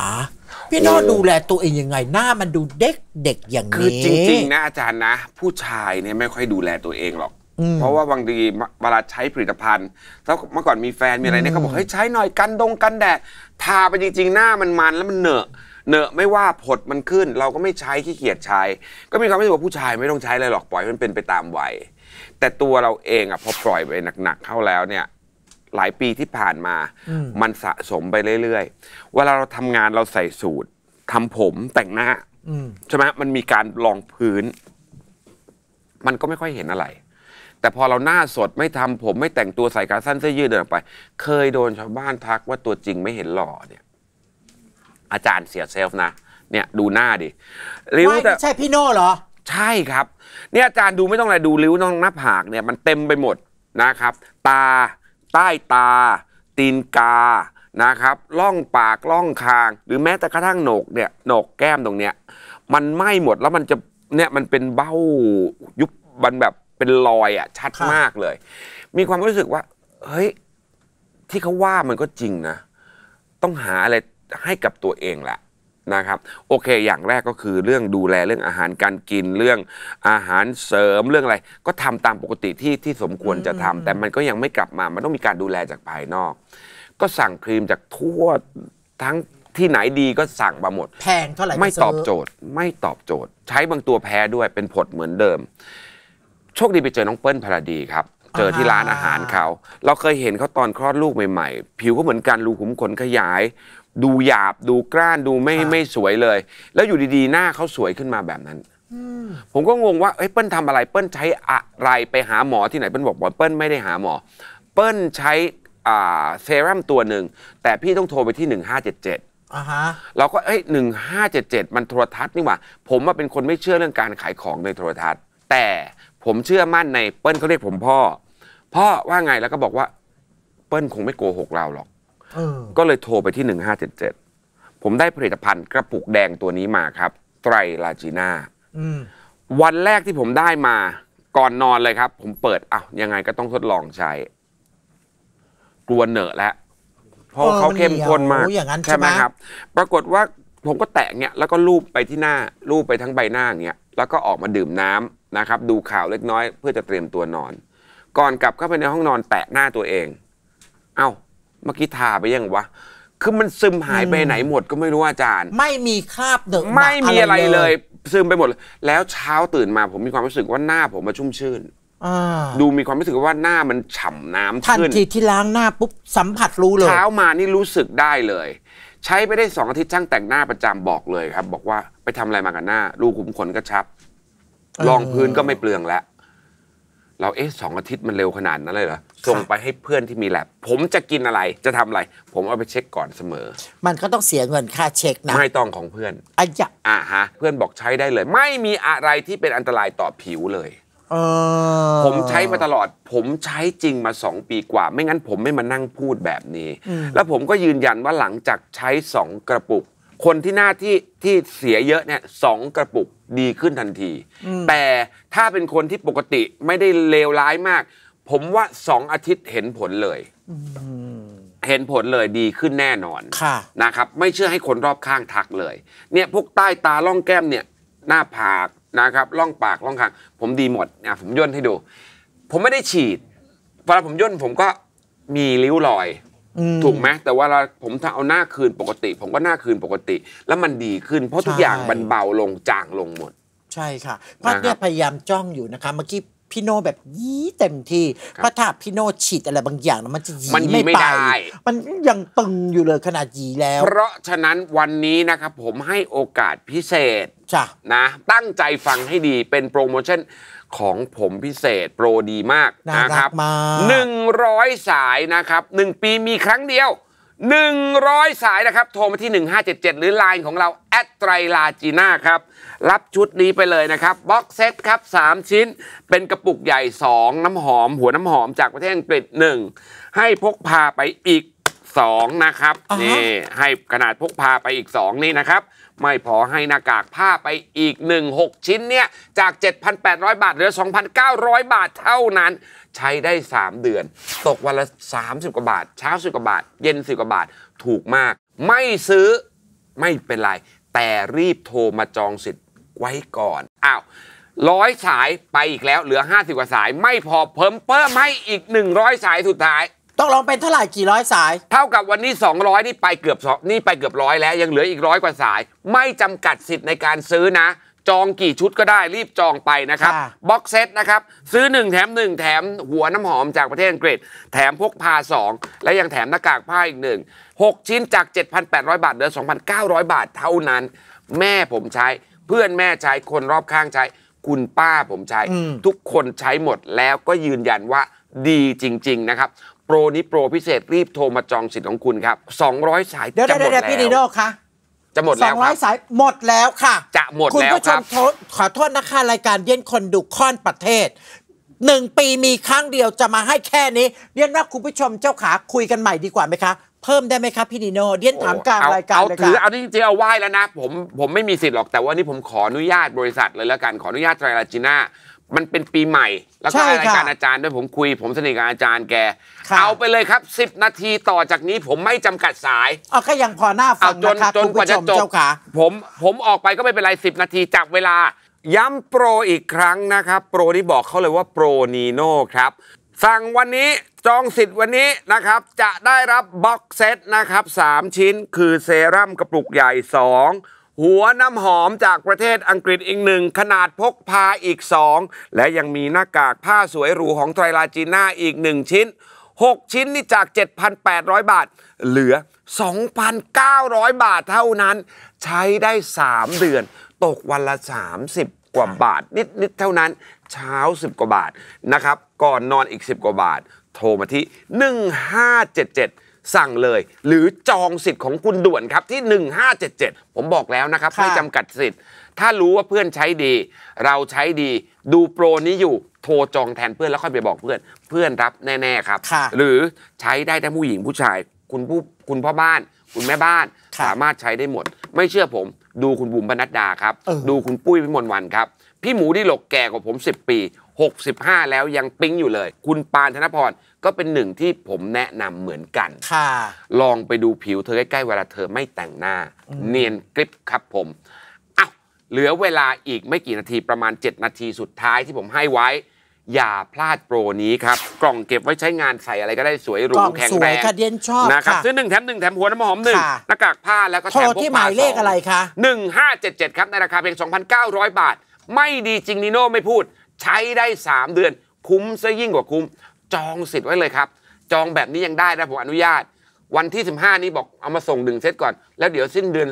พี่นอดูแลตัวเองยังไง หน้ามันดูเด็กเด็กอย่างนี้คือจริง ๆนะอาจารย์นะผู้ชายเนี่ยไม่ค่อยดูแลตัวเองหรอกเพราะว่าบางทีเวลาใช้ผลิตภัณฑ์แล้วเมื่อก่อนมีแฟนมีอะไรเนี่ยเขาบอกเฮ้ยใช้หน่อยกันดงกันแดดทาไปจริงๆหน้ามันมันแล้วมันเหนอะเนอะไม่ว่าผดมันขึ้น เราก็ไม่ใช้ขี้เกียจใช้ก็มีความรู้สึกว่าผู้ชายไม่ต้องใช้อะไรหรอกปล่อยมันเป็นไปตามวัย แต่ตัวเราเองอ่ะพอปล่อยไปหนักๆเข้าแล้วเนี่ยหลายปีที่ผ่านมา มันสะสมไปเรื่อยๆเวลาเราทำงานเราใส่สูตร ทำผมแต่งหน้าใช่ไหมมันมีการรองพื้น มันก็ไม่ค่อยเห็นอะไร แต่พอเราหน้าสดไม่ทำผมไม่แต่งตัวใส่ขาสั้นเสื้อยืดเดินออกไป เคยโดนชาวบ้านทักว่าตัวจริงไม่เห็นหล่อเนี่ย อาจารย์เสียเซลฟ์นะ เนี่ยดูหน้าดิ ริ้วแต่ใช่พี่โน่เหรอ ใช่ครับ เนี่ยอาจารย์ดูไม่ต้องอะไรดูริ้วน้องหน้าผากเนี่ย มันเต็มไปหมดนะครับ ตาใต้ตาตีนกานะครับ ล่องปากล่องคางหรือแม้แต่กระทั่งโหนกเนี่ยโหนกแก้มตรงเนี้ยมันไหม้หมดแล้วมันจะ เนี่ย มันเป็นเบ้า ยุบมันแบบ เป็นรอยอ่ะชัดมากเลย มีความรู้สึกว่า เฮ้ย ที่เขาว่ามันก็จริงนะ ต้องหาอะไรให้กับตัวเองแหละนะครับโอเคอย่างแรกก็คือเรื่องดูแลเรื่องอาหารการกินเรื่องอาหารเสริมเรื่องอะไร ก็ทำตามปกติที่ที่สมควรจะทำ แต่มันก็ยังไม่กลับมามันต้องมีการดูแลจากภายนอก ก็สั่งครีมจากทั่วทั้งที่ไหนดีก็สั่งมาหมด แพงเท่าไหร่ไม่ตอบโจทย์ ไม่ตอบโจทย์ ใช้บางตัวแพ้ด้วยเป็นผลเหมือนเดิม โชคดีไปเจอน้องเปิ้ลพราดีครับเจอที่ร้านอาหารเขา เราเคยเห็นเขาตอนคลอดลูกใหม่ๆ ผิวก็เหมือนกันรูขุมขนขยายดูหยาบดูกร้านดูไม่ไม่สวยเลย แล้วอยู่ดีๆ หน้าเขาสวยขึ้นมาแบบนั้นผมก็งงว่าเอ้ยเปิ้ลทำอะไร เปิ้ลใช้อะไรไปหาหมอที่ไหนเปิ้ลบอกว่าเปิ้ลไม่ได้หาหมอ เปิ้ลใช้เซรั่มตัวหนึ่ง แต่พี่ต้องโทรไปที่ 1577เราก็ เอ้ยหนึ่งห้าเจ็ดเจ็ดมันโทรทัศน์นี่หว่า ผมมาเป็นคนไม่เชื่อเรื่องการขายของในโทรทัศน์ แต่ผมเชื่อมั่นในเปิ้ลเขาเรียกผมพ่อพ่อว่าไงแล้วก็บอกว่าเปิ้ลคงไม่โกหกเราหรอกก็เลยโทรไปที่ 1577 ผมได้ผลิตภัณฑ์กระปุกแดงตัวนี้มาครับ ไตรลาจีน่าวันแรกที่ผมได้มา ก่อนนอนเลยครับ ผมเปิด อ้าว ยังไงก็ต้องทดลองใช้กลัวเหนอะแล้วเพราะเขาเข้มข้นมากใช่ไหมครับ ปรากฏว่าผมก็แตะเงี้ยแล้วก็ลูบไปที่หน้าลูบไปทั้งใบหน้าเงี้ยแล้วก็ออกมาดื่มน้ำนะครับ ดูข่าวเล็กน้อยเพื่อจะเตรียมตัวนอน ก่อนกลับเข้าไปในห้องนอนแตะหน้าตัวเอง เอา้าเมื่อกี้ทาไปยังวะ คือมันซึมหายไปไหนหมดก็ไม่รู้อาจารย์ ไม่มีคราบเดิมไม่มีอะไรเลย ซึมไปหมดแล้วเช้าตื่นมา ผมมีความรู้สึกว่าหน้าผมมาชุ่มชื่นดูมีความรู้สึกว่าหน้ามันฉ่ำน้ำขึ้นทันทีที่ล้างหน้าปุ๊บสัมผัสรู้เลย เช้ามานี่รู้สึกได้เลย ใช้ไปได้สองอาทิตย์ช่างแต่งหน้าประจำบอกเลยครับ บอกว่าไปทำอะไรมากับหน้ารูขุมขนกระชับ รองพื้นก็ไม่เปลืองแล้วเราเอ๊ะสองอาทิตย์มันเร็วขนาดนั้นเลยเหรอ ส่งไปให้เพื่อนที่มีแลบผมจะกินอะไรจะทำอะไร ผมเอาไปเช็คก่อนเสมอ มันก็ต้องเสียเงินค่าเช็คนะไม่ต้องของเพื่อนอ่ะจะอ่ะฮะ เพื่อนบอกใช้ได้เลย ไม่มีอะไรที่เป็นอันตรายต่อผิวเลยผมใช้มาตลอด ผมใช้จริงมาสองปีกว่า ไม่งั้นผมไม่มานั่งพูดแบบนี้ แล้วผมก็ยืนยันว่าหลังจากใช้สองกระปุกคนที่หน้าที่ที่เสียเยอะเนี่ยสองกระปุกดีขึ้นทันทีแต่ถ้าเป็นคนที่ปกติไม่ได้เลวร้ายมาก ผมว่าสองอาทิตย์เห็นผลเลยเห็นผลเลยดีขึ้นแน่นอนค่ะนะครับ ไม่เชื่อให้คนรอบข้างทักเลย เนี่ยพวกใต้ตาล่องแก้มเนี่ยหน้าผากนะครับล่องปากล่องคางผมดีหมดนะผมย่นให้ดู ผมไม่ได้ฉีดเวลาผมย่นผมก็มีริ้วรอยถูกไหมแต่ว่าผมถ้าเอาหน้าคืนปกติ ผมก็หน้าคืนปกติ แล้วมันดีขึ้นเพราะทุกอย่างมันเบาลงจางลงหมด ใช่ค่ะพัดเนี่ยพยายามจ้องอยู่นะคะเมื่อกี้พี่โน่แบบยี้เต็มที่พระถ้าพี่โน่ฉีดอะไรบางอย่างมันจะยีไม่ไปมันยังตึงอยู่เลยขนาดยีแล้ว เพราะฉะนั้นวันนี้นะครับผมให้โอกาสพิเศษนะตั้งใจฟังให้ดีเป็นโปรโมชั่นของผมพิเศษโปรดีมากนะครับหนึ่งร้อยสายนะครับหนึ่งปีมีครั้งเดียวหนึ่งร้อยสายนะครับ โทรมาที่ 1577 หรือ Line ของเราแอดไตรลาจีน่าครับ รับชุดนี้ไปเลยนะครับบ็อกเซตครับ 3 ชิ้นเป็นกระปุกใหญ่ 2 น้ำหอมหัวน้ำหอมจากประเทศอังกฤษ1ให้พกพาไปอีก 2 นะครับ นี่ ให้ขนาดพกพาไปอีก 2 นี่นะครับไม่พอให้หน้ากากผ้าไปอีก 1-6 ชิ้นเนี่ย จาก 7,800 บาท เหลือ 2,900 บาทเท่านั้น ใช้ได้ 3 เดือน ตกวันละ 30 กว่าบาทเช้า10กว่าบาท เย็น10กว่าบาทถูกมาก ไม่ซื้อไม่เป็นไร แต่รีบโทรมาจองสิทธิ์ไว้ก่อน อ้าวร้อยสายไปอีกแล้วเหลือ 50 กว่าสาย ไม่พอเพิ่มเพิ่มให้อีก 100 สายสุดท้ายต้องลองเป็นเท่าไหร่กี่ร้อยสาย เท่ากับวันนี้ 200 นี่ไปเกือบสองนี่ไปเกือบร้อยแล้วยังเหลืออีกร้อยกว่าสาย ไม่จำกัดสิทธิ์ในการซื้อนะ จองกี่ชุดก็ได้รีบจองไปนะครับ บ็อกเซตนะครับ ซื้อ 1 แถม 1 แถมหัวน้ำหอมจากประเทศอังกฤษแถมพกพา 2 และยังแถมหน้ากากผ้าอีก 1 6 ชิ้นจาก 7,800บาทเหลือ 2,900 บาทเท่านั้น แม่ผมใช้เพื่อนแม่ใช้คนรอบข้างใช้คุณป้าผมใช้ ทุกคนใช้หมดแล้วก็ยืนยันว่าดีจริงๆนะครับรนี้โปรพิเศษรีบโทรมาจองสิทธิ์ของคุณครับ 200 สาย เดี๋ยวจะหมดเดี๋ยวพี่นีโน่คะ จะหมดแล้วครับ200สายหมดแล้วค่ะ จะหมดแล้วผู้ชคุณมู้ชมขอโทษนะคะรายการเย็นคนดุค่อนประเทศหนึ่งปีมีครั้งเดียวจะมาให้แค่นี้ เรียนว่าคุณผู้ชมเจ้าขาคุยกันใหม่ดีกว่าไหมคะ เพิ่มได้ไหมคะพี่ดิโนเดียนถามกลางรายการเอาเลยถือค่ะเอาจริงๆเอาไหว้แล้วนะผมผมไม่มีสิทธิ์หรอกแต่ว่านี่ผมขออนุญาตบริษัท เลยแล้วกันขออนุญาตไตรลาจิน่ามันเป็นปีใหม่ แล้วก็รายการอาจารย์ด้วยผมคุย ผมสนิทกับอาจารย์แกเอาไปเลยครับ 10 นาทีต่อจากนี้ผมไม่จำกัดสายเอาก็ยังพอหน้าฟังนะคะจนกว่าจะจบผมผมออกไปก็ไม่เป็นไร10 นาทีจับเวลา ย้ำโปรอีกครั้งนะครับ โปรที่บอกเขาเลยว่าโปรนีโน่ครับสั่งวันนี้จองสิทธิ์วันนี้นะครับ จะได้รับบ็อกเซตนะครับ 3 ชิ้นคือเซรั่มกระปุกใหญ่ 2หัวน้ำหอมจากประเทศอังกฤษอีกหนึ่งขนาดพกพาอีก2และยังมีหน้ากากผ้าสวยหรูของไทรลาจีน่าอีก 1 ชิ้น 6 ชิ้นนี่จาก 7,800 บาท เหลือ 2,900 บาทเท่านั้น ใช้ได้ 3 เดือนตกวันละ 30 กว่าบาท นิดๆเท่านั้นเช้า10กว่าบาทนะครับก่อนนอนอีก 10กว่าบาท โทรมาที่ 1577สั่งเลยหรือจองสิทธิ์ของคุณด่วนครับที่ 1577 ผมบอกแล้วนะครับไม่จำกัดสิทธิ์ ถ้ารู้ว่าเพื่อนใช้ดี เราใช้ดี ดูโปรนี้อยู่โทรจองแทนเพื่อนแล้วค่อยไปบอกเพื่อน เพื่อนรับแน่ ๆครับ หรือใช้ได้ทั้งผู้หญิงผู้ชายคุณผู้คุณพ่อบ้าน คุณแม่บ้านสามารถใช้ได้หมด ไม่เชื่อผม ดูคุณบุ๋มบรรณดาครับ ดูคุณปุ้ยพิมลวันครับ พี่หมูที่หลกแก่กว่าผม 10 ปี65 แล้วยังปิ๊งอยู่เลย คุณปานธนพรก็เป็นหนึ่งที่ผมแนะนำเหมือนกัน ค่ะ ลองไปดูผิวเธอใกล้ๆเวลาเธอไม่แต่งหน้า เนียนกริบครับผมอาวเหลือเวลาอีกไม่กี่นาทีประมาณ 7 นาทีสุดท้ายที่ผมให้ไว้ อย่าพลาดโปรนี้ครับ กล่องเก็บไว้ใช้งานใส่อะไรก็ได้สวยหรูแข็งแรงเนชอบนะครับซื้อหนึ่งแถมหนึ่งแถมหัวน้ำหอมหนึ่งหน้ากากผ้าแล้วก็แถมพวกที่หมายเลขอะไรคะ1577ครับในราคาเพียง2,900 บาท ไม่ดีจริงนิโน่ไม่พูดใช้ได้3เดือน คุ้มซะยิ่งกว่าคุ้มจองสิทธิ์ไว้เลยครับ จองแบบนี้ยังได้นะผมอนุญาต วันที่ 15 นี้บอกเอามาส่ง1 เซตก่อน แล้วเดี๋ยวสิ้นเดือน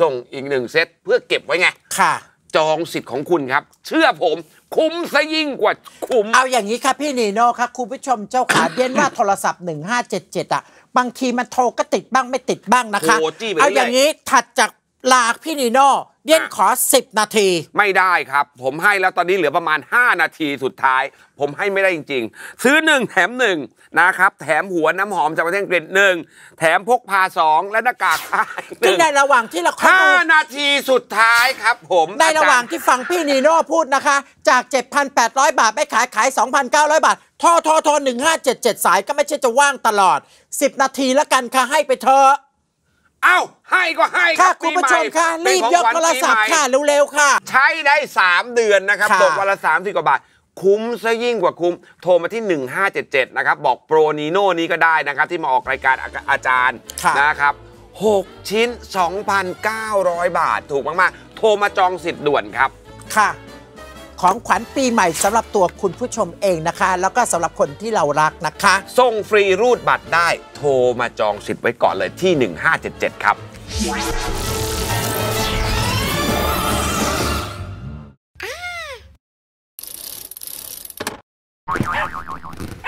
ส่งอีก1เซต เพื่อเก็บไว้ไง ค่ะ จองสิทธิ์ของคุณครับ เชื่อผม คุ้มซะยิ่งกว่าคุ้มเอาอย่างนี้ค่ะพี่นีโน่ค่ะคุณผู้ชมเจ้าขาเียนว่าโทรศัพท์1577อ่ะ บางทีมันโทรก็ติดบ้างไม่ติดบ้างนะคะเอเอาอย่างนี้ถัดจากลาพี่นีโน่เดียนขอ 10 นาที ไม่ได้ครับ ผมให้แล้วตอนนี้เหลือประมาณ 5 นาทีสุดท้าย ผมให้ไม่ได้จริงๆ ซื้อ 1 แถม 1 นะครับ แถมหัวน้ำหอมจากประเทศอังกฤษหนึ่งแถมพกพา 2 และหน้ากากซึ่งในระหว่างที่เราข้านาทีสุดท้ายครับผมในระหว่างที่ฟังพี่นีโน่พูดนะคะ จาก 7,800 บาทไปขายขาย 2,900 บาททอทอทอ1577สายก็ไม่ใช่จะว่างตลอด 10 นาทีแล้วกันค่ะให้ไปเถอะเอ้าให้ก็ให้ค่ะ คุณผู้ชมค่ะรีบยกโทรศัพท์ค่ะ เร็วๆค่ะ ใช้ได้ 3 เดือนนะครับ ตกวันละ3ามสิบกว่าบาท คุ้มซะยิ่งกว่าคุ้ม โทรมาที่ 1577 นะครับ บอกโปรนีโน่นี้ก็ได้นะครับ ที่มาออกรายการอาจารย์นะครับ 6 ชิ้น 2,900 บาท ถูกมากๆ โทรมาจองสิทธิ์ด่วนครับค่ะของขวัญปีใหม่สำหรับตัวคุณผู้ชมเองนะคะ แล้วก็สำหรับคนที่เรารักนะคะ ส่งฟรีรูดบัตรได้ โทรมาจองสิทธิ์ไว้ก่อนเลยที่ 1577 ครับ Thank you.